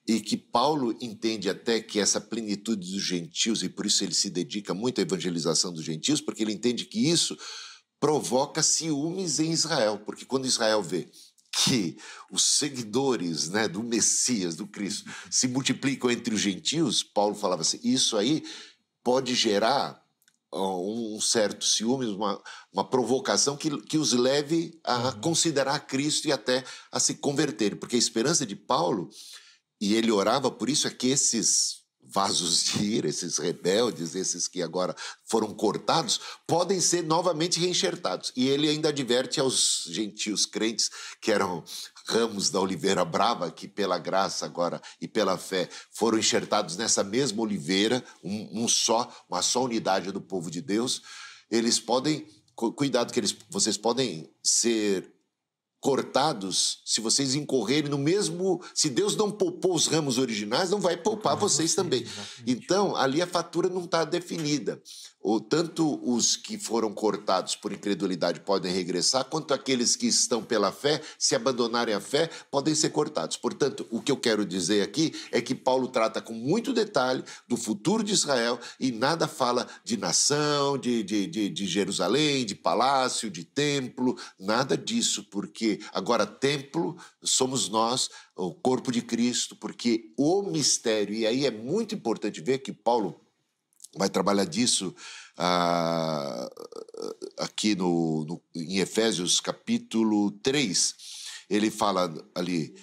Speaker 3: E que Paulo entende até que essa plenitude dos gentios, e por isso ele se dedica muito à evangelização dos gentios, porque ele entende que isso provoca ciúmes em Israel, porque quando Israel vê que os seguidores né, do Messias, do Cristo, se multiplicam entre os gentios, Paulo falava assim: isso aí pode gerar um certo ciúme, uma, uma provocação que, que os leve a uhum. considerar Cristo e até a se converter. Porque a esperança de Paulo, e ele orava por isso, é que esses vasos de ira, esses rebeldes, esses que agora foram cortados, podem ser novamente reenxertados. E ele ainda adverte aos gentios crentes, que eram ramos da oliveira brava, que pela graça agora e pela fé foram enxertados nessa mesma oliveira, um, um só, uma só unidade do povo de Deus, eles podem, cuidado que eles, vocês podem ser cortados, se vocês incorrerem no mesmo. Se Deus não poupou os ramos originais, não vai poupar ah, vocês também. Então, ali a fatura não está definida ou tanto os que foram cortados por incredulidade podem regressar, quanto aqueles que estão pela fé, se abandonarem a fé, podem ser cortados. Portanto, o que eu quero dizer aqui é que Paulo trata com muito detalhe do futuro de Israel e nada fala de nação, de, de, de, de Jerusalém, de palácio, de templo, nada disso, porque agora templo somos nós, o corpo de Cristo, porque o mistério, e aí é muito importante ver que Paulo vai trabalhar disso ah, aqui no, no, em Efésios capítulo 3. Ele fala ali,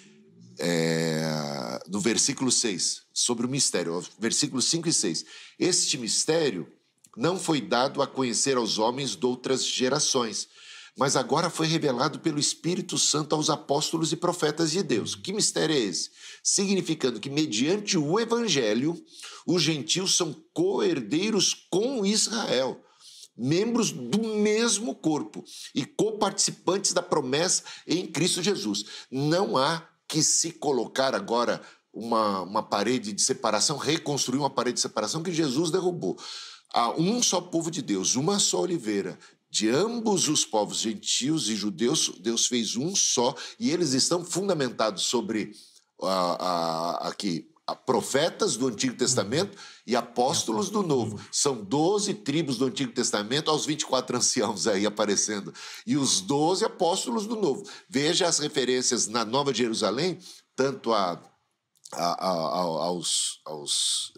Speaker 3: é, no versículo 6, sobre o mistério, versículos 5 e 6. Este mistério não foi dado a conhecer aos homens de outras gerações, mas agora foi revelado pelo Espírito Santo aos apóstolos e profetas de Deus. Que mistério é esse? Significando que, mediante o Evangelho, os gentios são co-herdeiros com Israel, membros do mesmo corpo e coparticipantes da promessa em Cristo Jesus. Não há que se colocar agora uma, uma parede de separação, reconstruir uma parede de separação que Jesus derrubou. Há um só povo de Deus, uma só oliveira, de ambos os povos, gentios e judeus, Deus fez um só, e eles estão fundamentados sobre a, a, aqui, a profetas do Antigo uhum. Testamento e apóstolos do Novo. Uhum. São 12 tribos do Antigo Testamento, aos 24 anciãos aí aparecendo, e os 12 apóstolos do Novo. Veja as referências na Nova Jerusalém, tanto a a, a, a, aos, aos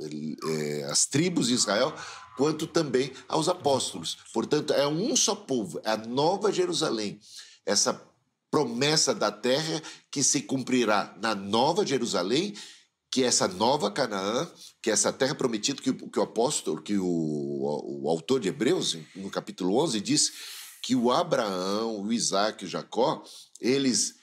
Speaker 3: é, as tribos de Israel, quanto também aos apóstolos. Portanto, é um só povo, é a nova Jerusalém. Essa promessa da terra que se cumprirá na nova Jerusalém, que é essa nova Canaã, que é essa terra prometida que, que o apóstolo, que o, o, o autor de Hebreus, no capítulo 11, diz que o Abraão, o Isaac e o Jacó, eles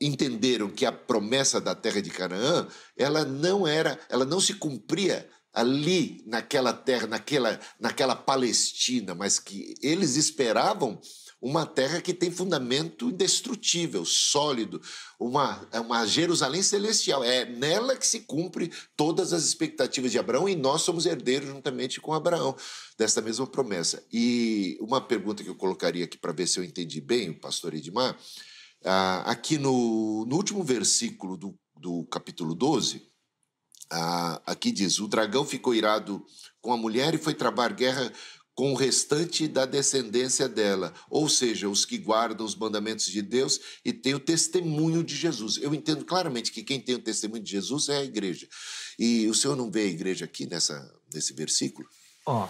Speaker 3: entenderam que a promessa da terra de Canaã, ela não era, ela não se cumpria ali naquela terra, naquela, naquela Palestina, mas que eles esperavam uma terra que tem fundamento indestrutível, sólido, uma, é uma Jerusalém celestial. É nela que se cumpre todas as expectativas de Abraão e nós somos herdeiros juntamente com Abraão dessa mesma promessa. E uma pergunta que eu colocaria aqui para ver se eu entendi bem, o pastor Edmar, ah, aqui no, no último versículo do, do capítulo 12, ah, aqui diz: o dragão ficou irado com a mulher e foi travar guerra com o restante da descendência dela, ou seja, os que guardam os mandamentos de Deus e têm o testemunho de Jesus. Eu entendo claramente que quem tem o testemunho de Jesus é a igreja. E o senhor não vê a igreja aqui nessa, nesse versículo?
Speaker 1: Ó, oh,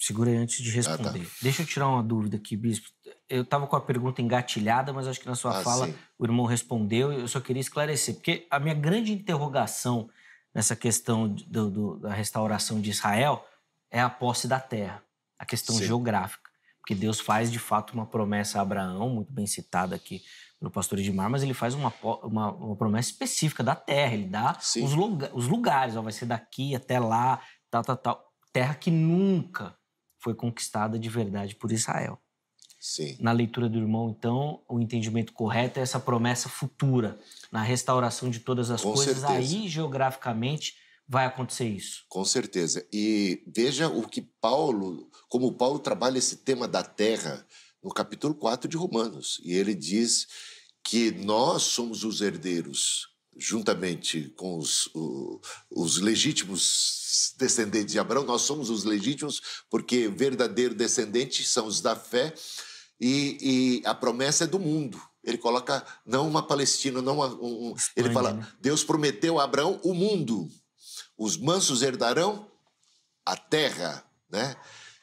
Speaker 1: segura aí antes de responder. Ah, tá. Deixa eu tirar uma dúvida aqui, bispo. Eu estava com a pergunta engatilhada, mas acho que na sua ah, fala sim. o irmão respondeu. Eu só queria esclarecer, porque a minha grande interrogação nessa questão do, do, da restauração de Israel é a posse da terra, a questão Sim. geográfica. Porque Deus faz, de fato, uma promessa a Abraão, muito bem citada aqui pelo pastor Edmar, mas ele faz uma, uma, uma promessa específica da terra, ele dá os, lugar, os, lugares, ó, vai ser daqui até lá, tal, tal, tal. Terra que nunca foi conquistada de verdade por Israel. Sim. na leitura do irmão, então, o entendimento correto é essa promessa futura, na restauração de todas as Com coisas. Certeza. Aí, geograficamente, vai acontecer isso.
Speaker 3: Com certeza. E veja o que Paulo, como Paulo trabalha esse tema da terra no capítulo 4 de Romanos. E ele diz que nós somos os herdeiros juntamente com os, o, os legítimos descendentes de Abraão, nós somos os legítimos, porque verdadeiro descendente são os da fé, e, e a promessa é do mundo. Ele coloca não uma Palestina, não uma, um, ele fala, né? Deus prometeu a Abraão o mundo. Os mansos herdarão a terra, né?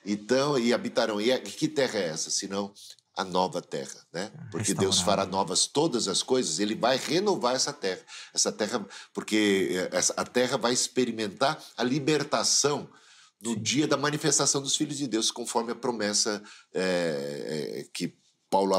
Speaker 3: Então, e habitarão. E é, que terra é essa, senão a nova terra, né? Porque Deus fará novas todas as coisas, ele vai renovar essa terra. Essa terra, porque eh, essa, a terra vai experimentar a libertação no dia da manifestação dos filhos de Deus, conforme a promessa é, que Paulo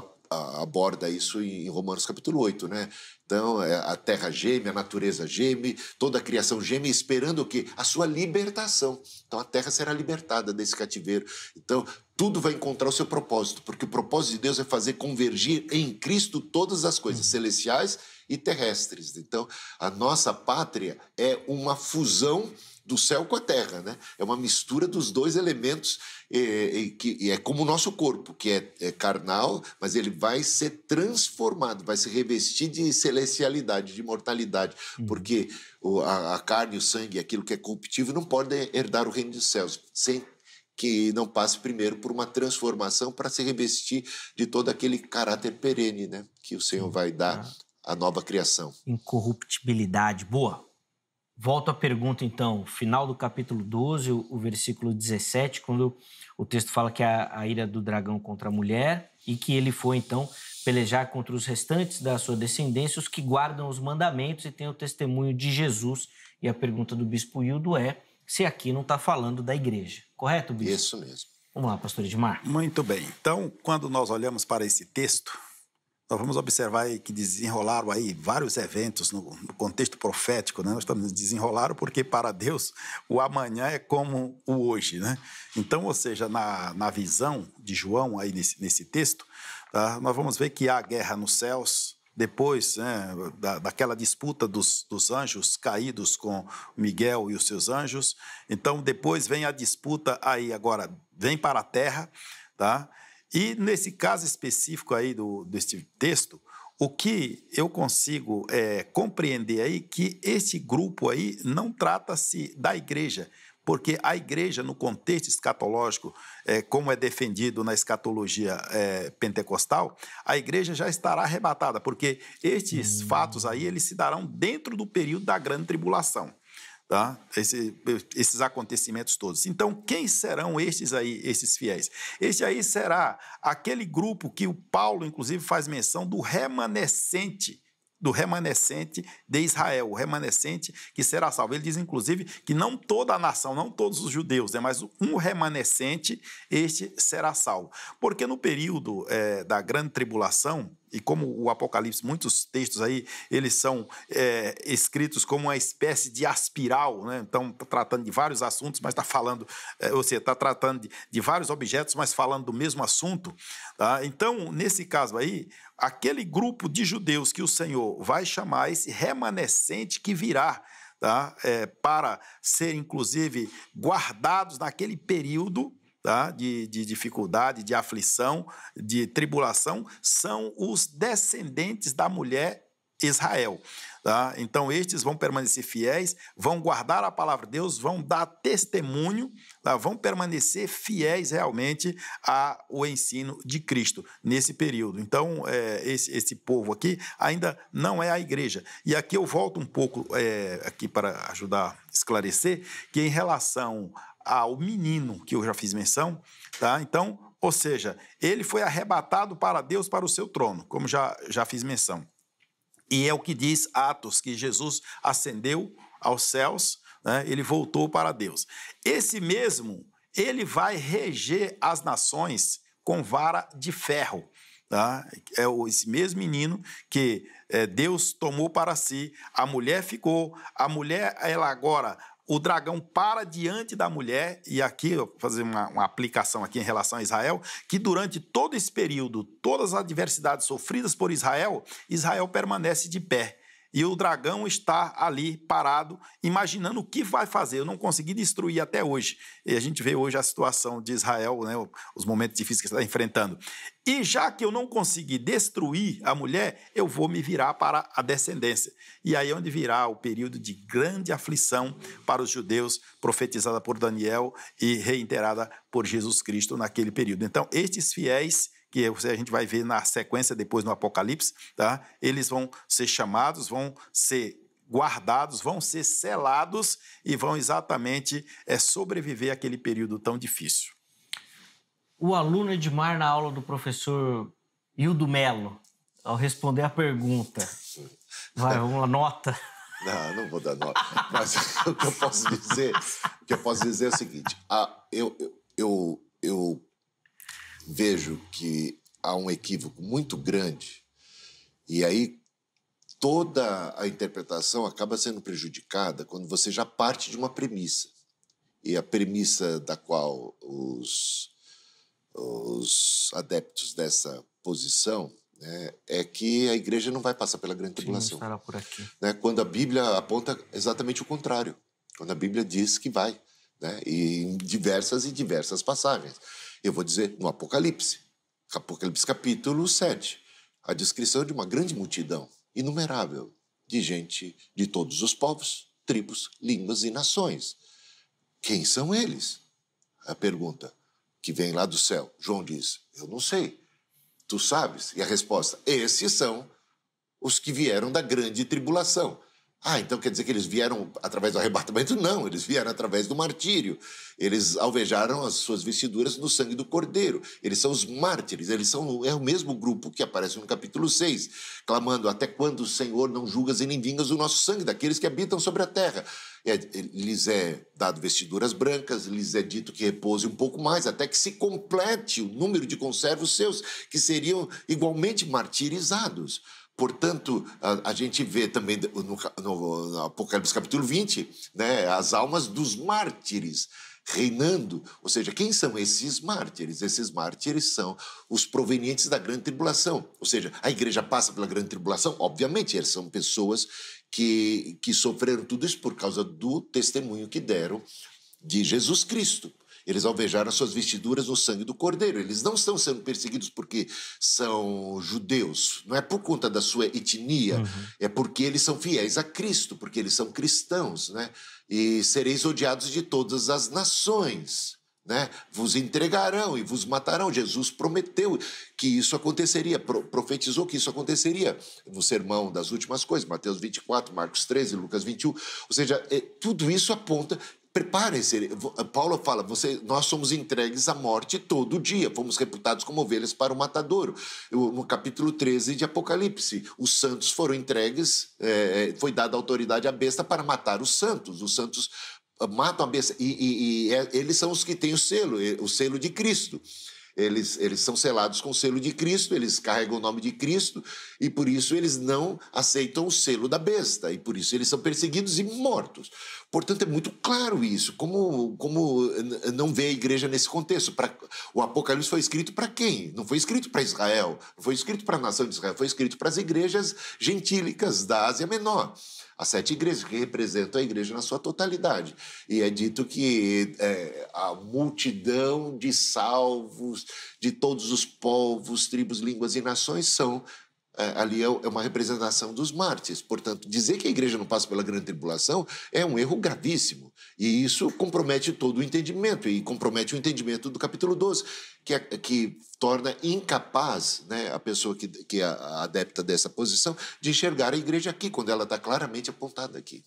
Speaker 3: aborda isso em Romanos capítulo 8, né? Então, é, a terra geme, a natureza geme, toda a criação geme, esperando o quê? A sua libertação. Então, a terra será libertada desse cativeiro. Então, tudo vai encontrar o seu propósito, porque o propósito de Deus é fazer convergir em Cristo todas as coisas uhum. celestiais e terrestres. Então, a nossa pátria é uma fusão do céu com a terra, né? É uma mistura dos dois elementos e, é, e é, que e é como o nosso corpo, que é, é, carnal, mas ele vai ser transformado, vai se revestir de celestialidade, de imortalidade, uhum. porque o, a, a, carne, o sangue, aquilo que é corruptível, não pode herdar o reino dos céus, sem que não passe primeiro por uma transformação para se revestir de todo aquele caráter perene, né? Que o Senhor vai dar ah. à nova criação.
Speaker 1: Incorruptibilidade, boa. Volto à pergunta, então, final do capítulo 12, o versículo 17, quando o texto fala que a, a ira do dragão contra a mulher e que ele foi, então, pelejar contra os restantes da sua descendência, os que guardam os mandamentos e têm o testemunho de Jesus. E a pergunta do bispo Hildo é se aqui não está falando da igreja. Correto, bispo? Isso mesmo. Vamos lá, pastor Edmar. Muito
Speaker 2: bem. Então, quando nós olhamos para esse texto, nós vamos observar que desenrolaram aí vários eventos no, no contexto profético, né? Nós estamos desenrolaram porque para Deus o amanhã é como o hoje, né? Então, ou seja, na, na visão de João aí nesse, nesse texto, tá? nós vamos ver que há guerra nos céus, depois né, da, daquela disputa dos, dos, anjos caídos com Miguel e os seus anjos. Então, depois vem a disputa aí agora, vem para a terra, tá? E nesse caso específico aí do, deste texto, o que eu consigo é, compreender aí que esse grupo aí não trata-se da igreja, porque a igreja, no contexto escatológico, é, como é defendido na escatologia é, pentecostal, a igreja já estará arrebatada, porque estes hum. fatos aí eles se darão dentro do período da grande tribulação tá? Esse, esses acontecimentos todos. Então, quem serão estes aí, esses fiéis? Este aí será aquele grupo que o Paulo, inclusive, faz menção do remanescente, do remanescente de Israel, o remanescente que será salvo. Ele diz, inclusive, que não toda a nação, não todos os judeus, né, mas um remanescente, este será salvo. Porque no período é, da grande tribulação, e como o Apocalipse, muitos textos aí, eles são é, escritos como uma espécie de aspiral, né? Então, tá tratando de vários assuntos, mas está falando, é, ou seja, está tratando de, de, vários objetos, mas falando do mesmo assunto. Tá? Então, nesse caso aí, aquele grupo de judeus que o Senhor vai chamar, esse remanescente que virá, tá? É, para ser, inclusive, guardados naquele período tá? de, de dificuldade, de aflição, de tribulação, são os descendentes da mulher Israel. Tá? Então, estes vão permanecer fiéis, vão guardar a palavra de Deus, vão dar testemunho, tá? vão permanecer fiéis realmente ao ensino de Cristo nesse período. Então, é, esse, esse, povo aqui ainda não é a igreja. E aqui eu volto um pouco é, aqui para ajudar a esclarecer que em relação ao menino, que eu já fiz menção, tá? Então, ou seja, ele foi arrebatado para Deus para o seu trono, como já, já fiz menção. E é o que diz Atos, que Jesus ascendeu aos céus, né? ele voltou para Deus. Esse mesmo, ele vai reger as nações com vara de ferro. Tá? É esse mesmo menino que é, Deus tomou para si, a mulher ficou, a mulher, ela agora o dragão para diante da mulher, e aqui eu vou fazer uma, uma, aplicação aqui em relação a Israel, que durante todo esse período, todas as adversidades sofridas por Israel, Israel permanece de pé. E o dragão está ali parado, imaginando o que vai fazer. Eu não consegui destruir até hoje. E a gente vê hoje a situação de Israel, né, os momentos difíceis que está enfrentando. E já que eu não consegui destruir a mulher, eu vou me virar para a descendência. E aí é onde virá o período de grande aflição para os judeus, profetizada por Daniel e reiterada por Jesus Cristo naquele período. Então, estes fiéis que a gente vai ver na sequência depois no Apocalipse, tá? Eles vão ser chamados, vão ser guardados, vão ser selados e vão exatamente é, sobreviver àquele período tão difícil.
Speaker 1: O aluno Edmar, na aula do professor Hildo Melo, ao responder a pergunta, vai, (laughs) uma nota.
Speaker 3: Não, não vou dar nota. Mas (laughs) o que eu posso dizer, o que eu posso dizer é o seguinte: ah, eu, eu, eu, eu vejo que há um equívoco muito grande e aí toda a interpretação acaba sendo prejudicada quando você já parte de uma premissa. E a premissa da qual os, os adeptos dessa posição né, é que a igreja não vai passar pela grande tribulação.
Speaker 1: Sim, por aqui.
Speaker 3: Né, quando a Bíblia aponta exatamente o contrário. Quando a Bíblia diz que vai. Né, e em diversas e diversas passagens. Eu vou dizer no Apocalipse, Apocalipse capítulo 7, a descrição de uma grande multidão, inumerável, de gente de todos os povos, tribos, línguas e nações. Quem são eles? A pergunta que vem lá do céu. João diz: Eu não sei. Tu sabes? E a resposta: Esses são os que vieram da grande tribulação. Ah, então quer dizer que eles vieram através do arrebatamento? Não, eles vieram através do martírio. Eles alvejaram as suas vestiduras no sangue do cordeiro. Eles são os mártires, eles são é o mesmo grupo que aparece no capítulo 6, clamando: Até quando, Senhor, não julgas e nem vingas o nosso sangue daqueles que habitam sobre a terra? É, lhes é dado vestiduras brancas, lhes é dito que repouse um pouco mais, até que se complete o número de conservos seus, que seriam igualmente martirizados. Portanto, a, a, gente vê também no, no, no, Apocalipse capítulo 20, né, as almas dos mártires reinando. Ou seja, quem são esses mártires? Esses mártires são os provenientes da grande tribulação. Ou seja, a igreja passa pela grande tribulação, obviamente, eles são pessoas que, que sofreram tudo isso por causa do testemunho que deram de Jesus Cristo. Eles alvejaram suas vestiduras no sangue do cordeiro. Eles não estão sendo perseguidos porque são judeus. Não é por conta da sua etnia. Uhum. É porque eles são fiéis a Cristo, porque eles são cristãos, né? E sereis odiados de todas as nações. Né? Vos entregarão e vos matarão. Jesus prometeu que isso aconteceria, pro profetizou que isso aconteceria no sermão das últimas coisas, Mateus 24, Marcos 13, Lucas 21. Ou seja, é, tudo isso aponta Preparem-se. Eh, Paulo fala: você, nós somos entregues à morte todo dia, fomos reputados como ovelhas para o matadouro. no capítulo 13 de Apocalipse, os santos foram entregues, é, foi dada autoridade à besta para matar os santos. Os santos matam a besta e, e, e eles são os que têm o selo, o selo de Cristo. Eles, eles são selados com o selo de Cristo, eles carregam o nome de Cristo e por isso eles não aceitam o selo da besta e por isso eles são perseguidos e mortos. Portanto, é muito claro isso. Como, como não vê a igreja nesse contexto? Pra, o Apocalipse foi escrito para quem? Não foi escrito para Israel, não foi escrito para a nação de Israel, foi escrito para as igrejas gentílicas da Ásia Menor. As sete igrejas que representam a igreja na sua totalidade. E é dito que é, a multidão de salvos de todos os povos, tribos, línguas e nações são é, ali é, é uma representação dos mártires. Portanto, dizer que a igreja não passa pela grande tribulação é um erro gravíssimo. E isso compromete todo o entendimento, e compromete o entendimento do capítulo 12, que, é, que torna incapaz né, a pessoa que, que é adepta dessa posição de enxergar a igreja aqui, quando ela está claramente apontada aqui.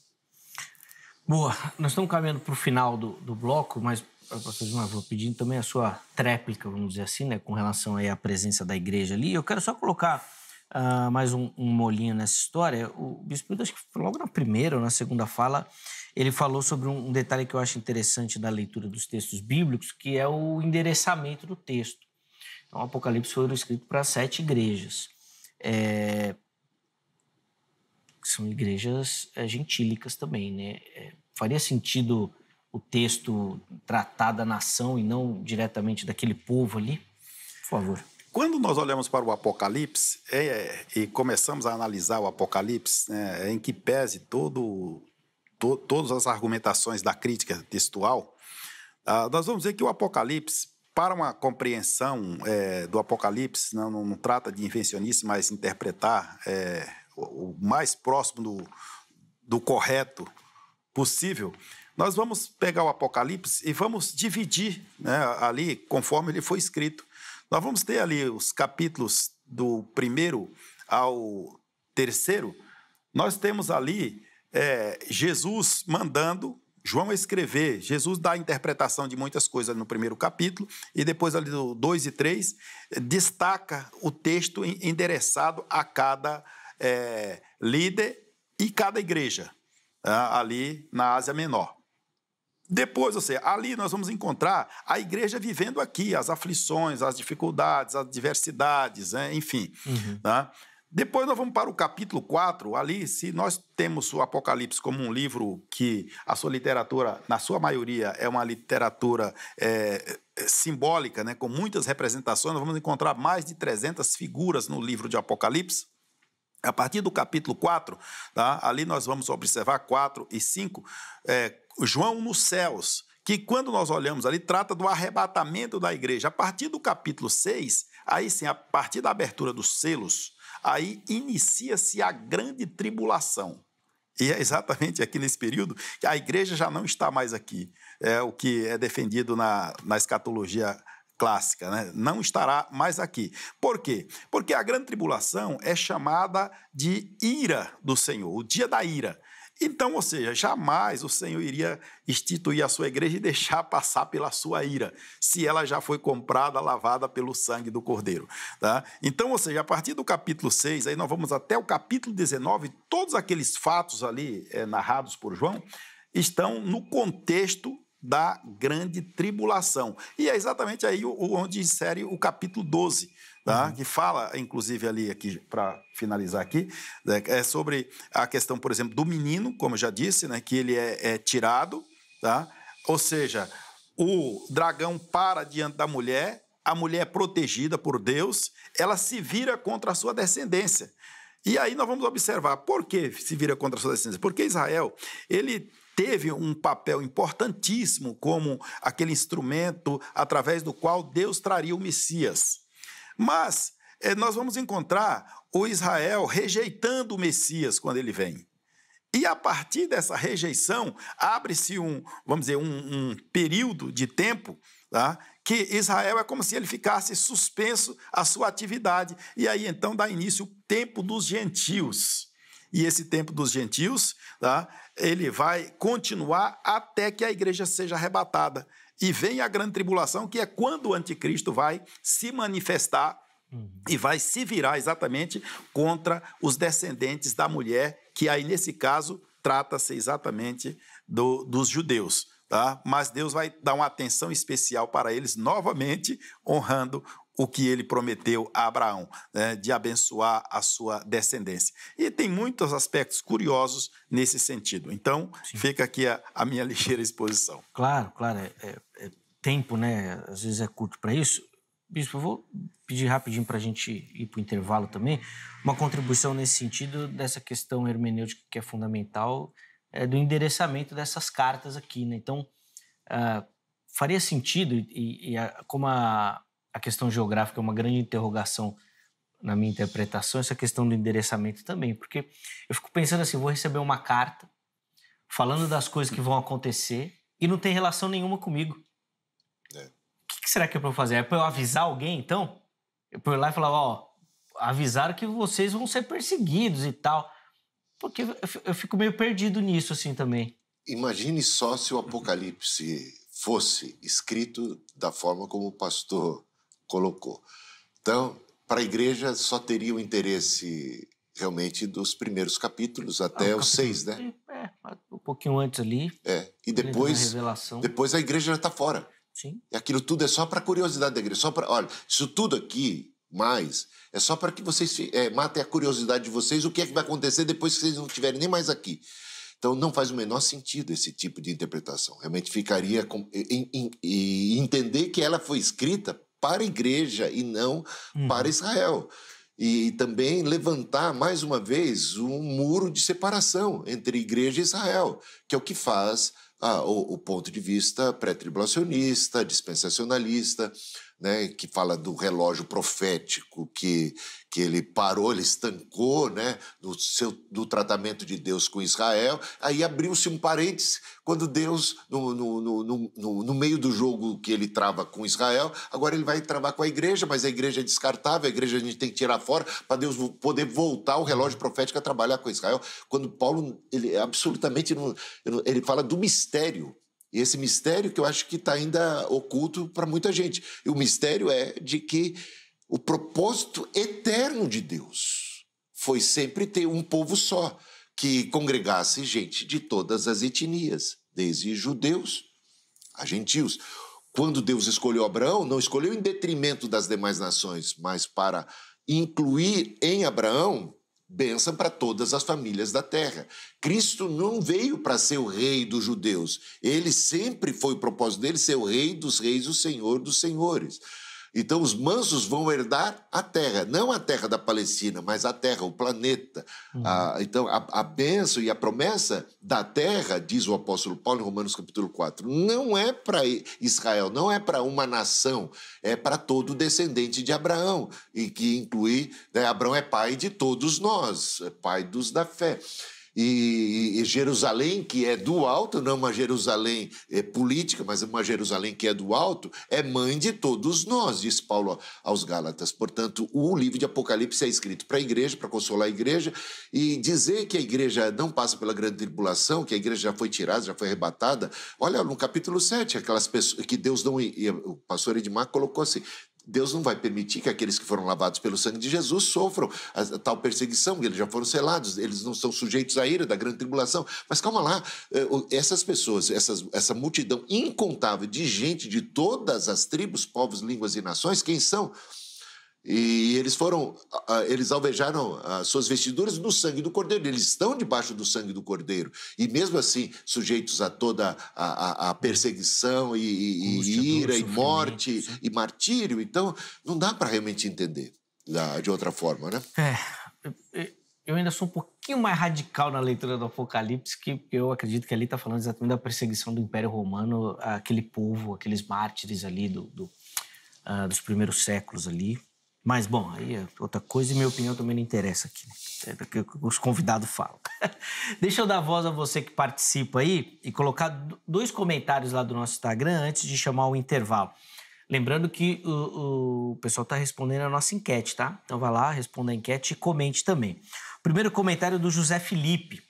Speaker 1: Boa, nós estamos caminhando para o final do, do bloco, mas Gilmar, vou pedindo também a sua tréplica, vamos dizer assim, né, com relação aí à presença da igreja ali. Eu quero só colocar uh, mais um, um, molinho nessa história. O Bispo acho que logo na primeira ou na segunda fala, ele falou sobre um, detalhe que eu acho interessante da leitura dos textos bíblicos, que é o endereçamento do texto. Então, o Apocalipse foi escrito para sete igrejas. É... São igrejas é, gentílicas também, né? É, faria sentido o texto tratar da nação e não diretamente daquele povo ali? Por favor.
Speaker 2: Quando nós olhamos para o Apocalipse é, e começamos a analisar o Apocalipse, né, é em que pese todo, to, todas as argumentações da crítica textual, ah, nós vamos ver que o Apocalipse, para uma compreensão é, do Apocalipse, não, não, trata de invencionismo, mas interpretar é, o, o, mais próximo do, do correto possível, nós vamos pegar o Apocalipse e vamos dividir né, ali conforme ele foi escrito. Nós vamos ter ali os capítulos do primeiro ao terceiro. Nós temos ali é, Jesus mandando João escrever. Jesus dá a interpretação de muitas coisas no primeiro capítulo e depois ali do 2 e 3 é, destaca o texto endereçado a cada é, líder e cada igreja né, ali na Ásia Menor. Depois, ou seja, ali nós vamos encontrar a igreja vivendo aqui as aflições, as dificuldades, as diversidades, né? enfim. Uhum. Tá? Depois nós vamos para o capítulo 4, ali, se nós temos o Apocalipse como um livro que a sua literatura, na sua maioria, é uma literatura é, é simbólica, né, com muitas representações, nós vamos encontrar mais de 300 figuras no livro de Apocalipse. A partir do capítulo 4, tá? ali nós vamos observar 4 e 5, João nos céus, que quando nós olhamos ali, trata do arrebatamento da igreja. A partir do capítulo 6, aí sim, a partir da abertura dos selos, aí inicia-se a grande tribulação. E é exatamente aqui nesse período que a igreja já não está mais aqui. É o que é defendido na, na escatologia clássica, né? não estará mais aqui. Por quê? Porque a grande tribulação é chamada de ira do Senhor, o dia da ira. Então, ou seja, jamais o Senhor iria instituir a sua igreja e deixar passar pela sua ira, se ela já foi comprada, lavada pelo sangue do Cordeiro. Tá? Então, ou seja, a partir do capítulo 6, aí nós vamos até o capítulo 19, todos aqueles fatos ali é, narrados por João estão no contexto da grande tribulação. E é exatamente aí onde insere o capítulo 12 tá? Uhum. que fala, inclusive, ali, aqui para finalizar aqui, né, é sobre a questão, por exemplo, do menino, como eu já disse, né? que ele é, é tirado, tá? ou seja, o dragão para diante da mulher, a mulher é protegida por Deus, ela se vira contra a sua descendência. E aí nós vamos observar por que se vira contra a sua descendência. Porque Israel, ele teve um papel importantíssimo como aquele instrumento através do qual Deus traria o Messias. Mas é, nós vamos encontrar o Israel rejeitando o Messias quando ele vem. E a partir dessa rejeição, abre-se um, vamos dizer, um, um período de tempo tá? que Israel é como se ele ficasse suspenso à sua atividade. E aí então dá início o tempo dos gentios. E esse tempo dos gentios, tá? ele vai continuar até que a igreja seja arrebatada. E vem a grande tribulação, que é quando o anticristo vai se manifestar uhum. e vai se virar exatamente contra os descendentes da mulher, que aí, nesse caso, trata-se exatamente do, dos judeus. Tá? Mas Deus vai dar uma atenção especial para eles novamente, honrando o que ele prometeu a Abraão, né, de abençoar a sua descendência. E tem muitos aspectos curiosos nesse sentido. Então, Sim. fica aqui a, a, minha (laughs) ligeira exposição.
Speaker 1: Claro, claro. É, é, é tempo, né? Às vezes é curto para isso. Bispo, eu vou pedir rapidinho para a gente ir para o intervalo também. Uma contribuição nesse sentido, dessa questão hermenêutica que é fundamental, é do endereçamento dessas cartas aqui. Né? Então, uh, faria sentido, e, e a, como a, a questão geográfica é uma grande interrogação na minha interpretação, essa questão do endereçamento também, porque eu fico pensando assim, vou receber uma carta falando das coisas que vão acontecer e não tem relação nenhuma comigo. É. O é. que, que, será que é pra eu fazer? É pra eu avisar alguém, então? É eu por lá e falar, ó, avisaram que vocês vão ser perseguidos e tal. Porque eu fico meio perdido nisso, assim, também.
Speaker 3: Imagine só se o Apocalipse fosse escrito da forma como o pastor colocou. Então, para a igreja só teria o interesse realmente dos primeiros capítulos ah, até ah, os capítulo, seis,
Speaker 1: né? É, um pouquinho antes ali.
Speaker 3: É, e depois, depois a igreja já está fora. Sim. E aquilo tudo é só para curiosidade da igreja, só para, olha, isso tudo aqui mais é só para que vocês é, matem a curiosidade de vocês o que é que vai acontecer depois que vocês não estiverem nem mais aqui. Então não faz o menor sentido esse tipo de interpretação. Realmente ficaria com, em, em, em, entender que ela foi escrita para a igreja e não uhum. para Israel. E também levantar, mais uma vez, um muro de separação entre igreja e Israel, que é o que faz ah, o, o ponto de vista pré-tribulacionista, dispensacionalista, né, que fala do relógio profético que, que ele parou, ele estancou né, do, seu, do tratamento de Deus com Israel. Aí abriu-se um parênteses quando Deus, no, no, no, no, no meio do jogo que ele trava com Israel, agora ele vai travar com a igreja, mas a igreja é descartável, a igreja a gente tem que tirar fora para Deus poder voltar o relógio profético a trabalhar com Israel. Quando Paulo, ele é absolutamente, não, ele fala do mistério e esse mistério que eu acho que está ainda oculto para muita gente. E o mistério é de que o propósito eterno de Deus foi sempre ter um povo só, que congregasse gente de todas as etnias, desde judeus a gentios. Quando Deus escolheu Abraão, não escolheu em detrimento das demais nações, mas para incluir em Abraão bênção para todas as famílias da terra. Cristo não veio para ser o rei dos judeus. Ele sempre foi o propósito dele ser o rei dos reis, o senhor dos senhores. Então os mansos vão herdar a terra, não a terra da Palestina, mas a terra, o planeta. Uhum. Ah, então a, a bênção e a promessa da terra, diz o apóstolo Paulo em Romanos capítulo 4, não é para Israel, não é para uma nação, é para todo descendente de Abraão, e que inclui, né, Abraão é pai de todos nós, é pai dos da fé e, e, Jerusalém, que é do alto, não é uma Jerusalém é, política, mas uma Jerusalém que é do alto, é mãe de todos nós, diz Paulo aos Gálatas. Portanto, o livro de Apocalipse é escrito para a igreja, para consolar a igreja, e dizer que a igreja não passa pela grande tribulação, que a igreja já foi tirada, já foi arrebatada. Olha, no capítulo 7, aquelas pessoas que Deus não. O pastor Edmar colocou assim: Deus não vai permitir que aqueles que foram lavados pelo sangue de Jesus sofram a, a tal perseguição, eles já foram selados, eles não são sujeitos à ira da grande tribulação. Mas calma lá, eh, essas pessoas, essas, essa multidão incontável de gente de todas as tribos, povos, línguas e nações, quem são? E eles foram, eles alvejaram as suas vestiduras do sangue do cordeiro. Eles estão debaixo do sangue do cordeiro. E mesmo assim, sujeitos a toda a, a, a perseguição e, e, e ira, e morte, sim. e martírio. Então, não dá para realmente entender de outra forma, né?
Speaker 1: É. Eu ainda sou um pouquinho mais radical na leitura do Apocalipse, que eu acredito que ali está falando exatamente da perseguição do Império Romano, aquele povo, aqueles mártires ali do, do uh, dos primeiros séculos ali. Mas, bom, aí é outra coisa e minha opinião também não interessa aqui, né? É que os convidados falam. (laughs) Deixa eu dar voz a você que participa aí e colocar dois comentários lá do nosso Instagram antes de chamar o intervalo. Lembrando que o, o pessoal está respondendo a nossa enquete, tá? Então vai lá, responda a enquete e comente também. Primeiro comentário do José Felipe.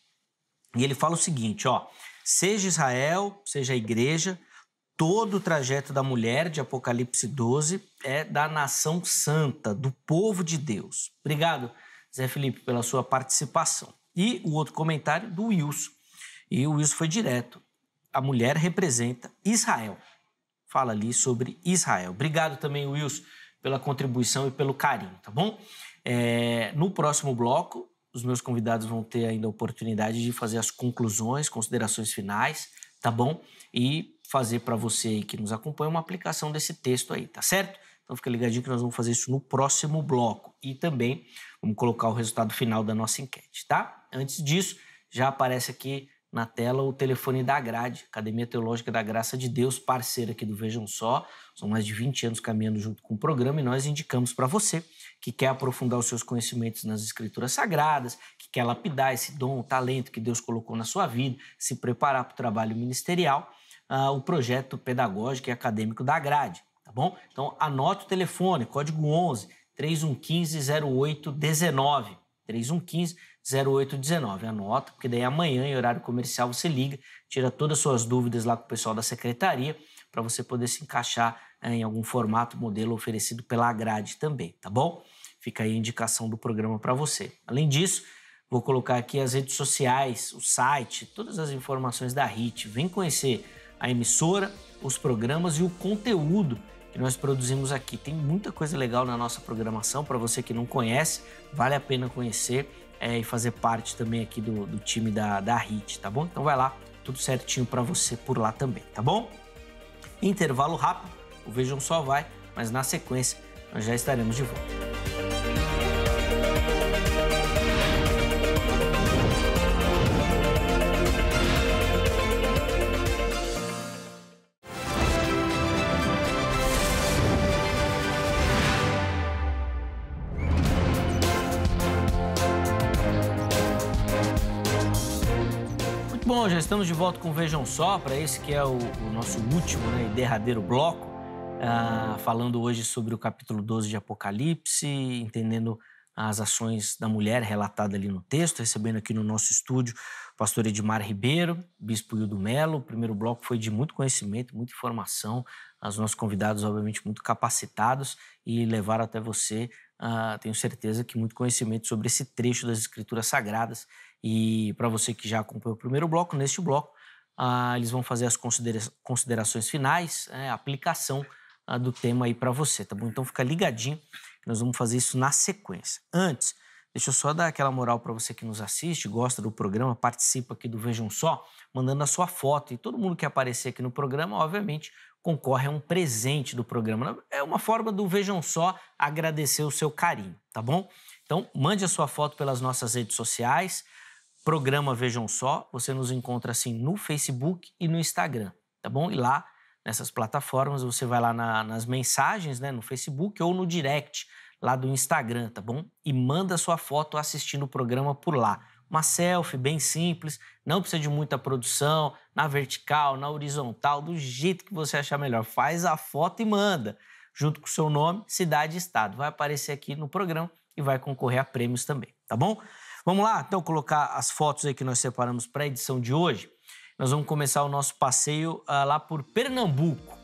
Speaker 1: E ele fala o seguinte, ó. Seja Israel, seja a igreja, Todo o trajeto da mulher de Apocalipse 12 é da nação santa, do povo de Deus. Obrigado, Zé Felipe, pela sua participação. E o outro comentário do Wilson. E o Wilson foi direto. A mulher representa Israel. Fala ali sobre Israel. Obrigado também, Wilson, pela contribuição e pelo carinho, tá bom? É, no próximo bloco, os meus convidados vão ter ainda a oportunidade de fazer as conclusões, considerações finais, tá bom? E fazer para você aí que nos acompanha uma aplicação desse texto aí, tá certo? Então fica ligadinho que nós vamos fazer isso no próximo bloco e também vamos colocar o resultado final da nossa enquete, tá? Antes disso, já aparece aqui na tela o telefone da Grade, Academia Teológica da Graça de Deus, parceira aqui do Vejam Só. São mais de 20 anos caminhando junto com o programa e nós indicamos para você que quer aprofundar os seus conhecimentos nas escrituras sagradas, que quer lapidar esse dom, o talento que Deus colocou na sua vida, se preparar para o trabalho ministerial ah, o projeto pedagógico e acadêmico da grade, tá bom? Então anote o telefone, código 11 3115 0819. 3115 0819. Anota, porque daí amanhã, em horário comercial, você liga, tira todas as suas dúvidas lá com o pessoal da secretaria para você poder se encaixar eh, em algum formato, modelo oferecido pela grade também, tá bom? Fica aí a indicação do programa para você. Além disso, vou colocar aqui as redes sociais, o site, todas as informações da HIT. Vem conhecer a emissora, os programas e o conteúdo que nós produzimos aqui. Tem muita coisa legal na nossa programação. Para você que não conhece, vale a pena conhecer é, e fazer parte também aqui do, do time da, da HIT, tá bom? Então vai lá, tudo certinho para você por lá também, tá bom? Intervalo rápido, o Vejam Só vai, mas na sequência nós já estaremos de volta. já estamos de volta com Vejam Só, para esse que é o, o nosso último né, e derradeiro bloco, ah, falando hoje sobre o capítulo 12 de Apocalipse, entendendo as ações da mulher relatada ali no texto, recebendo aqui no nosso estúdio o pastor Edmar Ribeiro, bispo Hildo Melo. O primeiro bloco foi de muito conhecimento, muita informação, os nossos convidados, obviamente, muito capacitados e levaram até você ah, tenho certeza que muito conhecimento sobre esse trecho das Escrituras Sagradas. E para você que já acompanhou o primeiro bloco, neste bloco, ah, eles vão fazer as considera considerações finais, é, aplicação ah, do tema aí para você, tá bom? Então fica ligadinho, nós vamos fazer isso na sequência. Antes, deixa eu só dar aquela moral para você que nos assiste, gosta do programa, participa aqui do Vejam Só, mandando a sua foto. E todo mundo que aparecer aqui no programa, obviamente, concorre a um presente do programa. É uma forma do Vejam Só agradecer o seu carinho, tá bom? Então, mande a sua foto pelas nossas redes sociais, programa Vejam Só. Você nos encontra assim no Facebook e no Instagram, tá bom? E lá, nessas plataformas, você vai lá na, nas mensagens, né, no Facebook ou no direct lá do Instagram, tá bom? E manda a sua foto assistindo o programa por lá. Uma selfie bem simples, não precisa de muita produção, na vertical, na horizontal, do jeito que você achar melhor. Faz a foto e manda, junto com o seu nome, cidade e estado. Vai aparecer aqui no programa e vai concorrer a prêmios também, tá bom? Vamos lá, então, colocar as fotos aí que nós separamos para a edição de hoje. Nós vamos começar o nosso passeio ah, lá por Pernambuco.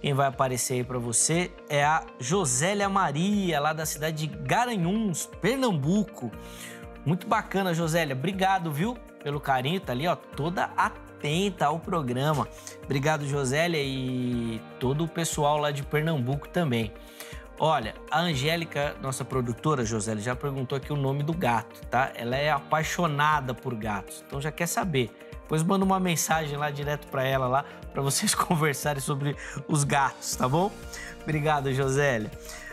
Speaker 1: Quem vai aparecer aí para você é a Josélia Maria, lá da cidade de Garanhuns, Pernambuco. Muito bacana, Josélia. Obrigado, viu, pelo carinho. Tá ali, ó, toda atenta ao programa. Obrigado, Josélia, e todo o pessoal lá de Pernambuco também. Olha, a Angélica, nossa produtora, Josélia, já perguntou aqui o nome do gato, tá? Ela é apaixonada por gatos, então já quer saber. Depois manda uma mensagem lá direto para ela lá para vocês (laughs) conversarem sobre os gatos, tá bom? Obrigado, Josélia.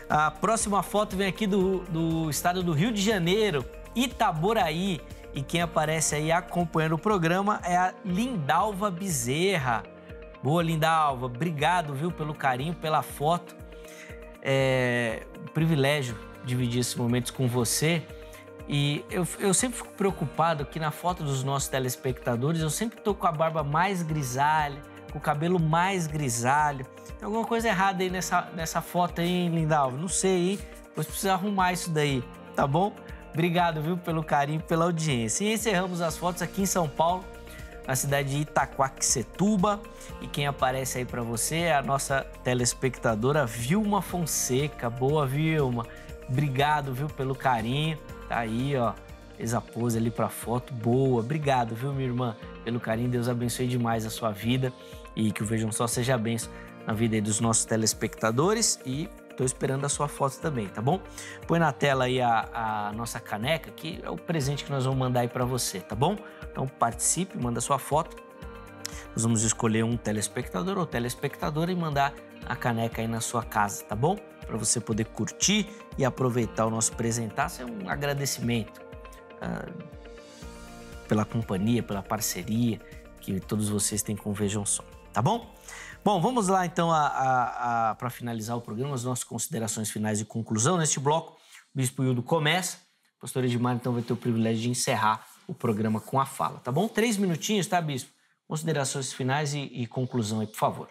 Speaker 1: A próxima foto vem aqui do, do estado do Rio de Janeiro, Itaboraí. E quem aparece aí acompanhando o programa é a Lindalva Bezerra. Boa, Lindalva. Obrigado, viu, pelo carinho, pela foto. É um privilégio dividir esses momentos com você. E eu, eu sempre fico preocupado que na foto dos nossos telespectadores eu sempre tô com a barba mais grisalha, com o cabelo mais grisalho. Tem alguma coisa errada aí nessa, nessa foto aí, Lindalva? Não sei, hein? Depois precisa arrumar isso daí, tá bom? Obrigado, viu, pelo carinho, pela audiência. E encerramos as fotos aqui em São Paulo, na cidade de Itaquaquecetuba. E quem aparece aí para você é a nossa telespectadora Vilma Fonseca. Boa, Vilma. Obrigado, viu, pelo carinho. Tá aí, ó, fez a pose ali para foto. Boa. Obrigado, viu, minha irmã, pelo carinho. Deus abençoe demais a sua vida e que o Vejam Só seja benção na vida aí dos nossos telespectadores e Tô esperando a sua foto também, tá bom? Põe na tela aí a, a nossa caneca, que é o presente que nós vamos mandar aí para você, tá bom? Então participe, manda sua foto. Nós vamos escolher um telespectador ou telespectadora e mandar a caneca aí na sua casa, tá bom? Para você poder curtir e aproveitar o nosso Isso é um agradecimento ah, pela companhia, pela parceria que todos vocês têm com o Vejam Só, tá bom? Bom, vamos lá então para finalizar o programa, as nossas considerações finais e conclusão. Neste bloco, o Bispo Hildo começa. Pastor pastora Edmar então vai ter o privilégio de encerrar o programa com a fala, tá bom? Três minutinhos, tá, Bispo? Considerações finais e, e conclusão aí, por favor.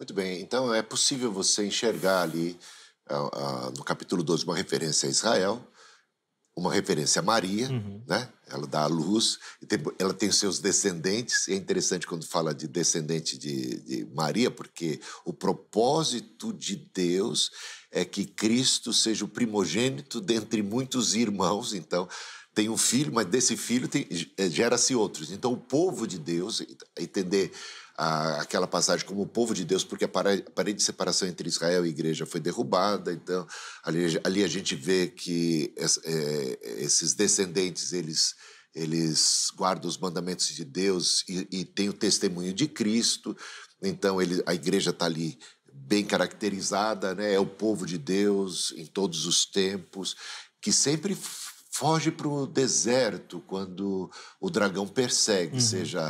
Speaker 3: Muito bem, então é possível você enxergar ali, ah, ah, no capítulo 12, uma referência a Israel, uma referência a Maria, uhum. né? Ela dá à luz, ela tem seus descendentes, é interessante quando fala de descendente de, de, Maria, porque o propósito de Deus é que Cristo seja o primogênito dentre muitos irmãos, então tem um filho, mas desse filho gera-se outros. Então o povo de Deus, entender a, aquela passagem como o povo de Deus, porque a parede de separação entre Israel e igreja foi derrubada, então ali, ali a gente vê que es, é, esses descendentes, eles eles guardam os mandamentos de Deus e, e têm o testemunho de Cristo, então ele, a igreja está ali bem caracterizada, né? é o povo de Deus em todos os tempos, que sempre foge para o deserto quando o dragão persegue, uhum. seja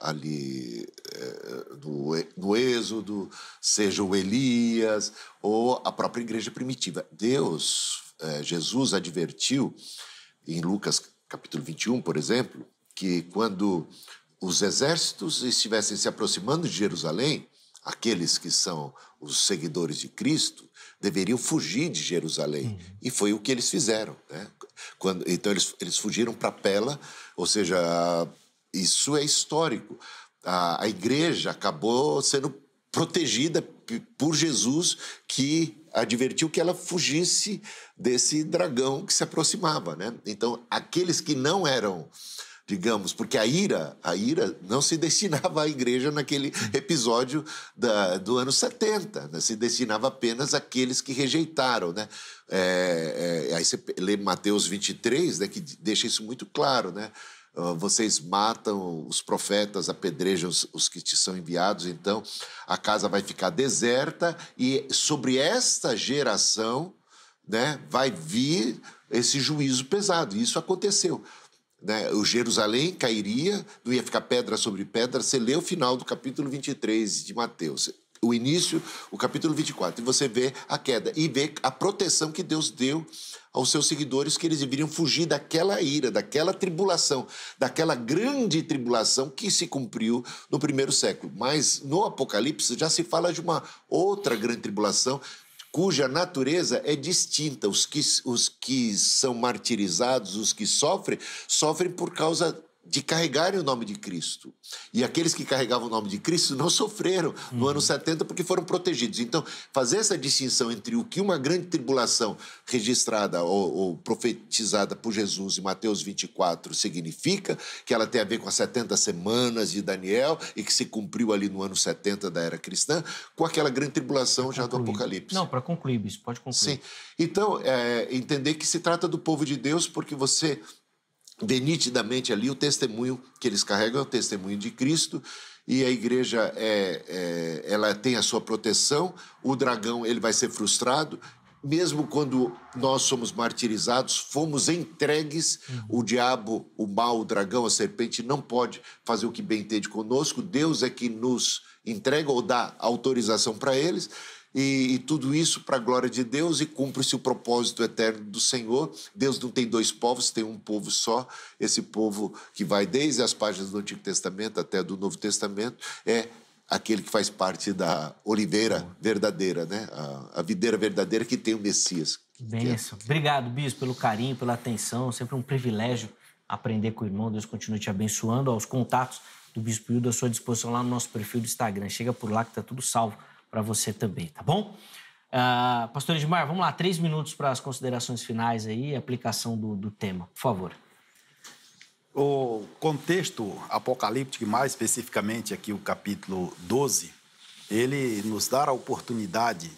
Speaker 3: ali é, no, no Êxodo, seja o Elias ou a própria igreja primitiva. Deus, é, Jesus advertiu em Lucas capítulo 21, por exemplo, que quando os exércitos estivessem se aproximando de Jerusalém, aqueles que são os seguidores de Cristo, deveriam fugir de Jerusalém. Uhum. E foi o que eles fizeram. Né? Quando, então, eles, eles fugiram para Pela, ou seja, isso é histórico. A, a igreja acabou sendo protegida por Jesus, que advertiu que ela fugisse desse dragão que se aproximava. Né? Então, aqueles que não eram digamos, porque a ira, a ira não se destinava à igreja naquele episódio da, do ano 70, né? se destinava apenas àqueles que rejeitaram, né? É, é, aí você lê Mateus 23, né, que deixa isso muito claro, né? Ah, vocês matam os profetas, apedrejam os, que te são enviados, então a casa vai ficar deserta e sobre esta geração né, vai vir esse juízo pesado. E isso aconteceu. Né? O Jerusalém cairia, não ia ficar pedra sobre pedra. Você lê o final do capítulo 23 de Mateus o início, o capítulo 24, e você vê a queda e vê a proteção que Deus deu aos seus seguidores, que eles deveriam fugir daquela ira, daquela tribulação, daquela grande tribulação que se cumpriu no primeiro século. Mas no Apocalipse já se fala de uma outra grande tribulação cuja natureza é distinta. Os que, os que são martirizados, os que sofrem, sofrem por causa de carregarem o nome de Cristo. E aqueles que carregavam o nome de Cristo não sofreram no uhum. ano 70 porque foram protegidos. Então, fazer essa distinção entre o que uma grande tribulação registrada ou, ou, profetizada por Jesus em Mateus 24 significa, que ela tem a ver com as 70 semanas de Daniel e que se cumpriu ali no ano 70 da era cristã, com aquela grande tribulação já do Apocalipse.
Speaker 1: Não, para concluir, isso pode concluir.
Speaker 3: Sim. Então, é, entender que se trata do povo de Deus porque você vê nitidamente ali o testemunho que eles carregam, é o testemunho de Cristo, e a igreja é, é, ela tem a sua proteção, o dragão ele vai ser frustrado, mesmo quando nós somos martirizados, fomos entregues, o diabo, o mal, o dragão, a serpente não pode fazer o que bem entende conosco, Deus é que nos entrega ou dá autorização para eles e, e tudo isso para a glória de Deus e cumpre-se o propósito eterno do Senhor. Deus não tem dois povos, tem um povo só. Esse povo que vai desde as páginas do Antigo Testamento até do Novo Testamento é aquele que faz parte da oliveira verdadeira, né? A, a videira verdadeira que tem o Messias.
Speaker 1: benção. É. Obrigado, Bispo, pelo carinho, pela atenção. Sempre um privilégio aprender com o irmão. Deus continue te abençoando. Aos contatos do Bispo Hildo à sua disposição lá no nosso perfil do Instagram. Chega por lá que tá tudo salvo para você também, tá bom? Uh, Pastor Edmar, vamos lá, três minutos para as considerações finais aí, aplicação do, do tema, por favor. O
Speaker 2: contexto apocalíptico, mais especificamente aqui o capítulo 12, ele nos dá a oportunidade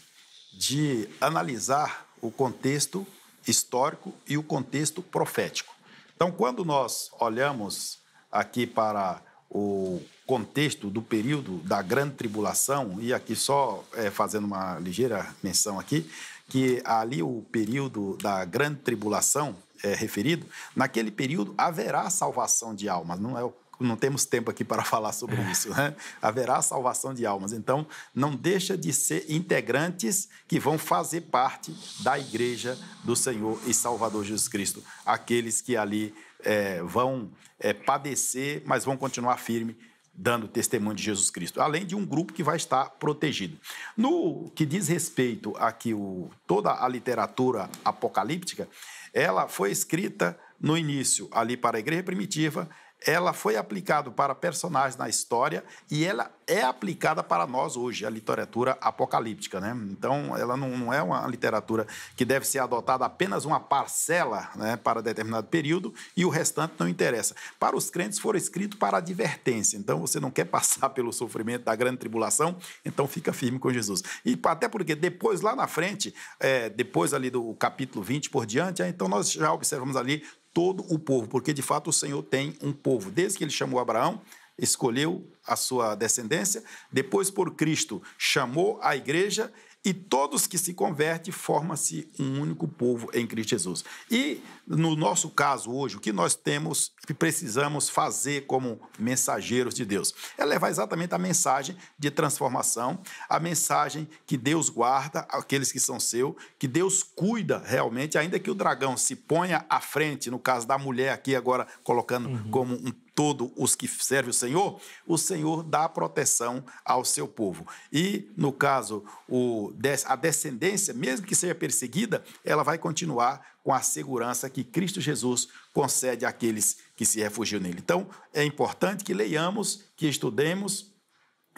Speaker 2: de analisar o contexto histórico e o contexto profético. Então, quando nós olhamos aqui para o contexto do período da grande tribulação, e aqui só é, fazendo uma ligeira menção aqui, que ali o período da grande tribulação é, referido, naquele período haverá salvação de almas, não é o não temos tempo aqui para (laughs) falar sobre é. isso, né? Haverá salvação de almas. Então, não deixa de ser integrantes que vão fazer parte da igreja do Senhor e Salvador Jesus Cristo. Aqueles que ali é, vão é, padecer, mas vão continuar firme dando testemunho de Jesus Cristo, além de um grupo que vai estar protegido. No que diz respeito a que o, toda a literatura apocalíptica, ela foi escrita no início ali para a igreja primitiva ela foi aplicada para personagens na história e ela é aplicada para nós hoje, a literatura apocalíptica. Né? Então, ela não, não é uma literatura que deve ser adotada apenas uma parcela né, para determinado período e o restante não interessa. Para os crentes, foram escrito para advertência. Então, você não quer passar (laughs) pelo sofrimento da grande tribulação, então fica firme com Jesus. E até porque depois, lá na frente, é, depois ali do capítulo 20 por diante, é, então nós já observamos ali todo o povo, porque de fato o Senhor tem um povo. Desde que ele chamou Abraão, escolheu a sua descendência, depois por Cristo chamou a igreja e todos que se convertem forma-se um único povo em Cristo Jesus. E no nosso caso hoje, o que nós temos que precisamos fazer como mensageiros de Deus é levar exatamente a mensagem de transformação, a mensagem que Deus guarda aqueles que são seu, que Deus cuida realmente, ainda que o dragão se ponha à frente, no caso da mulher aqui agora colocando uhum. como um todos os que servem o Senhor, o Senhor dá proteção ao seu povo. E, no caso, o, a descendência, mesmo que seja perseguida, ela vai continuar com a segurança que Cristo Jesus concede àqueles que se refugiam nele. Então, é importante que leiamos, que estudemos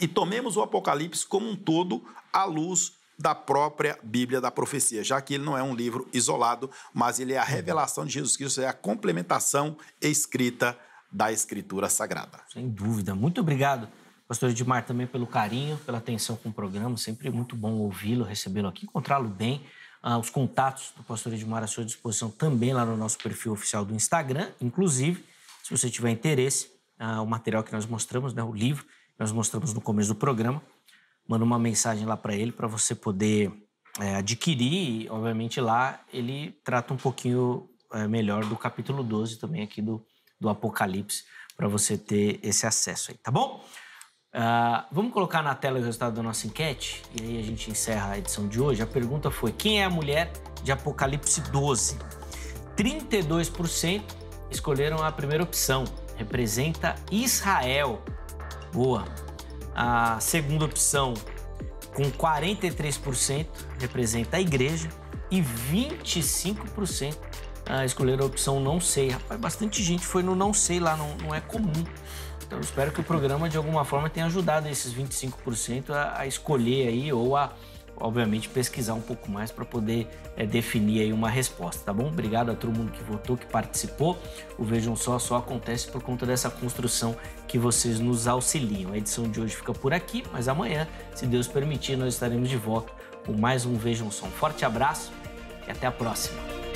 Speaker 2: e tomemos o Apocalipse como um todo à luz da própria Bíblia da profecia, já que ele não é um livro isolado, mas ele é a revelação de Jesus Cristo, é a complementação escrita da Escritura Sagrada.
Speaker 1: Sem dúvida. Muito obrigado, pastor Edmar, também pelo carinho, pela atenção com o programa. Sempre muito bom ouvi-lo, recebê-lo aqui, encontrá-lo bem. Ah, os contatos do pastor Edmar à sua disposição também lá no nosso perfil oficial do Instagram. Inclusive, se você tiver interesse, ah, o material que nós mostramos, né, o livro que nós mostramos no começo do programa, manda uma mensagem lá para ele para você poder é, adquirir. E, obviamente, lá ele trata um pouquinho é, melhor do capítulo 12 também aqui do do Apocalipse para você ter esse acesso aí, tá bom? Uh, vamos colocar na tela o resultado da nossa enquete e aí a gente encerra a edição de hoje. A pergunta foi: quem é a mulher de Apocalipse 12? 32% escolheram a primeira opção, representa Israel. Boa. A segunda opção, com 43%, representa a igreja e 25% ah, escolheram a opção não sei. Rapaz, bastante gente foi no não sei lá, não, não é comum. Então eu espero que o programa de alguma forma tenha ajudado esses 25% a, a escolher aí ou a, obviamente, pesquisar um pouco mais para poder é, definir aí uma resposta, tá bom? Obrigado a todo mundo que votou, que participou. O Vejam Só só acontece por conta dessa construção que vocês nos auxiliam. A edição de hoje fica por aqui, mas amanhã, se Deus permitir, nós estaremos de volta com mais um Vejam Só. Um forte abraço e até a próxima!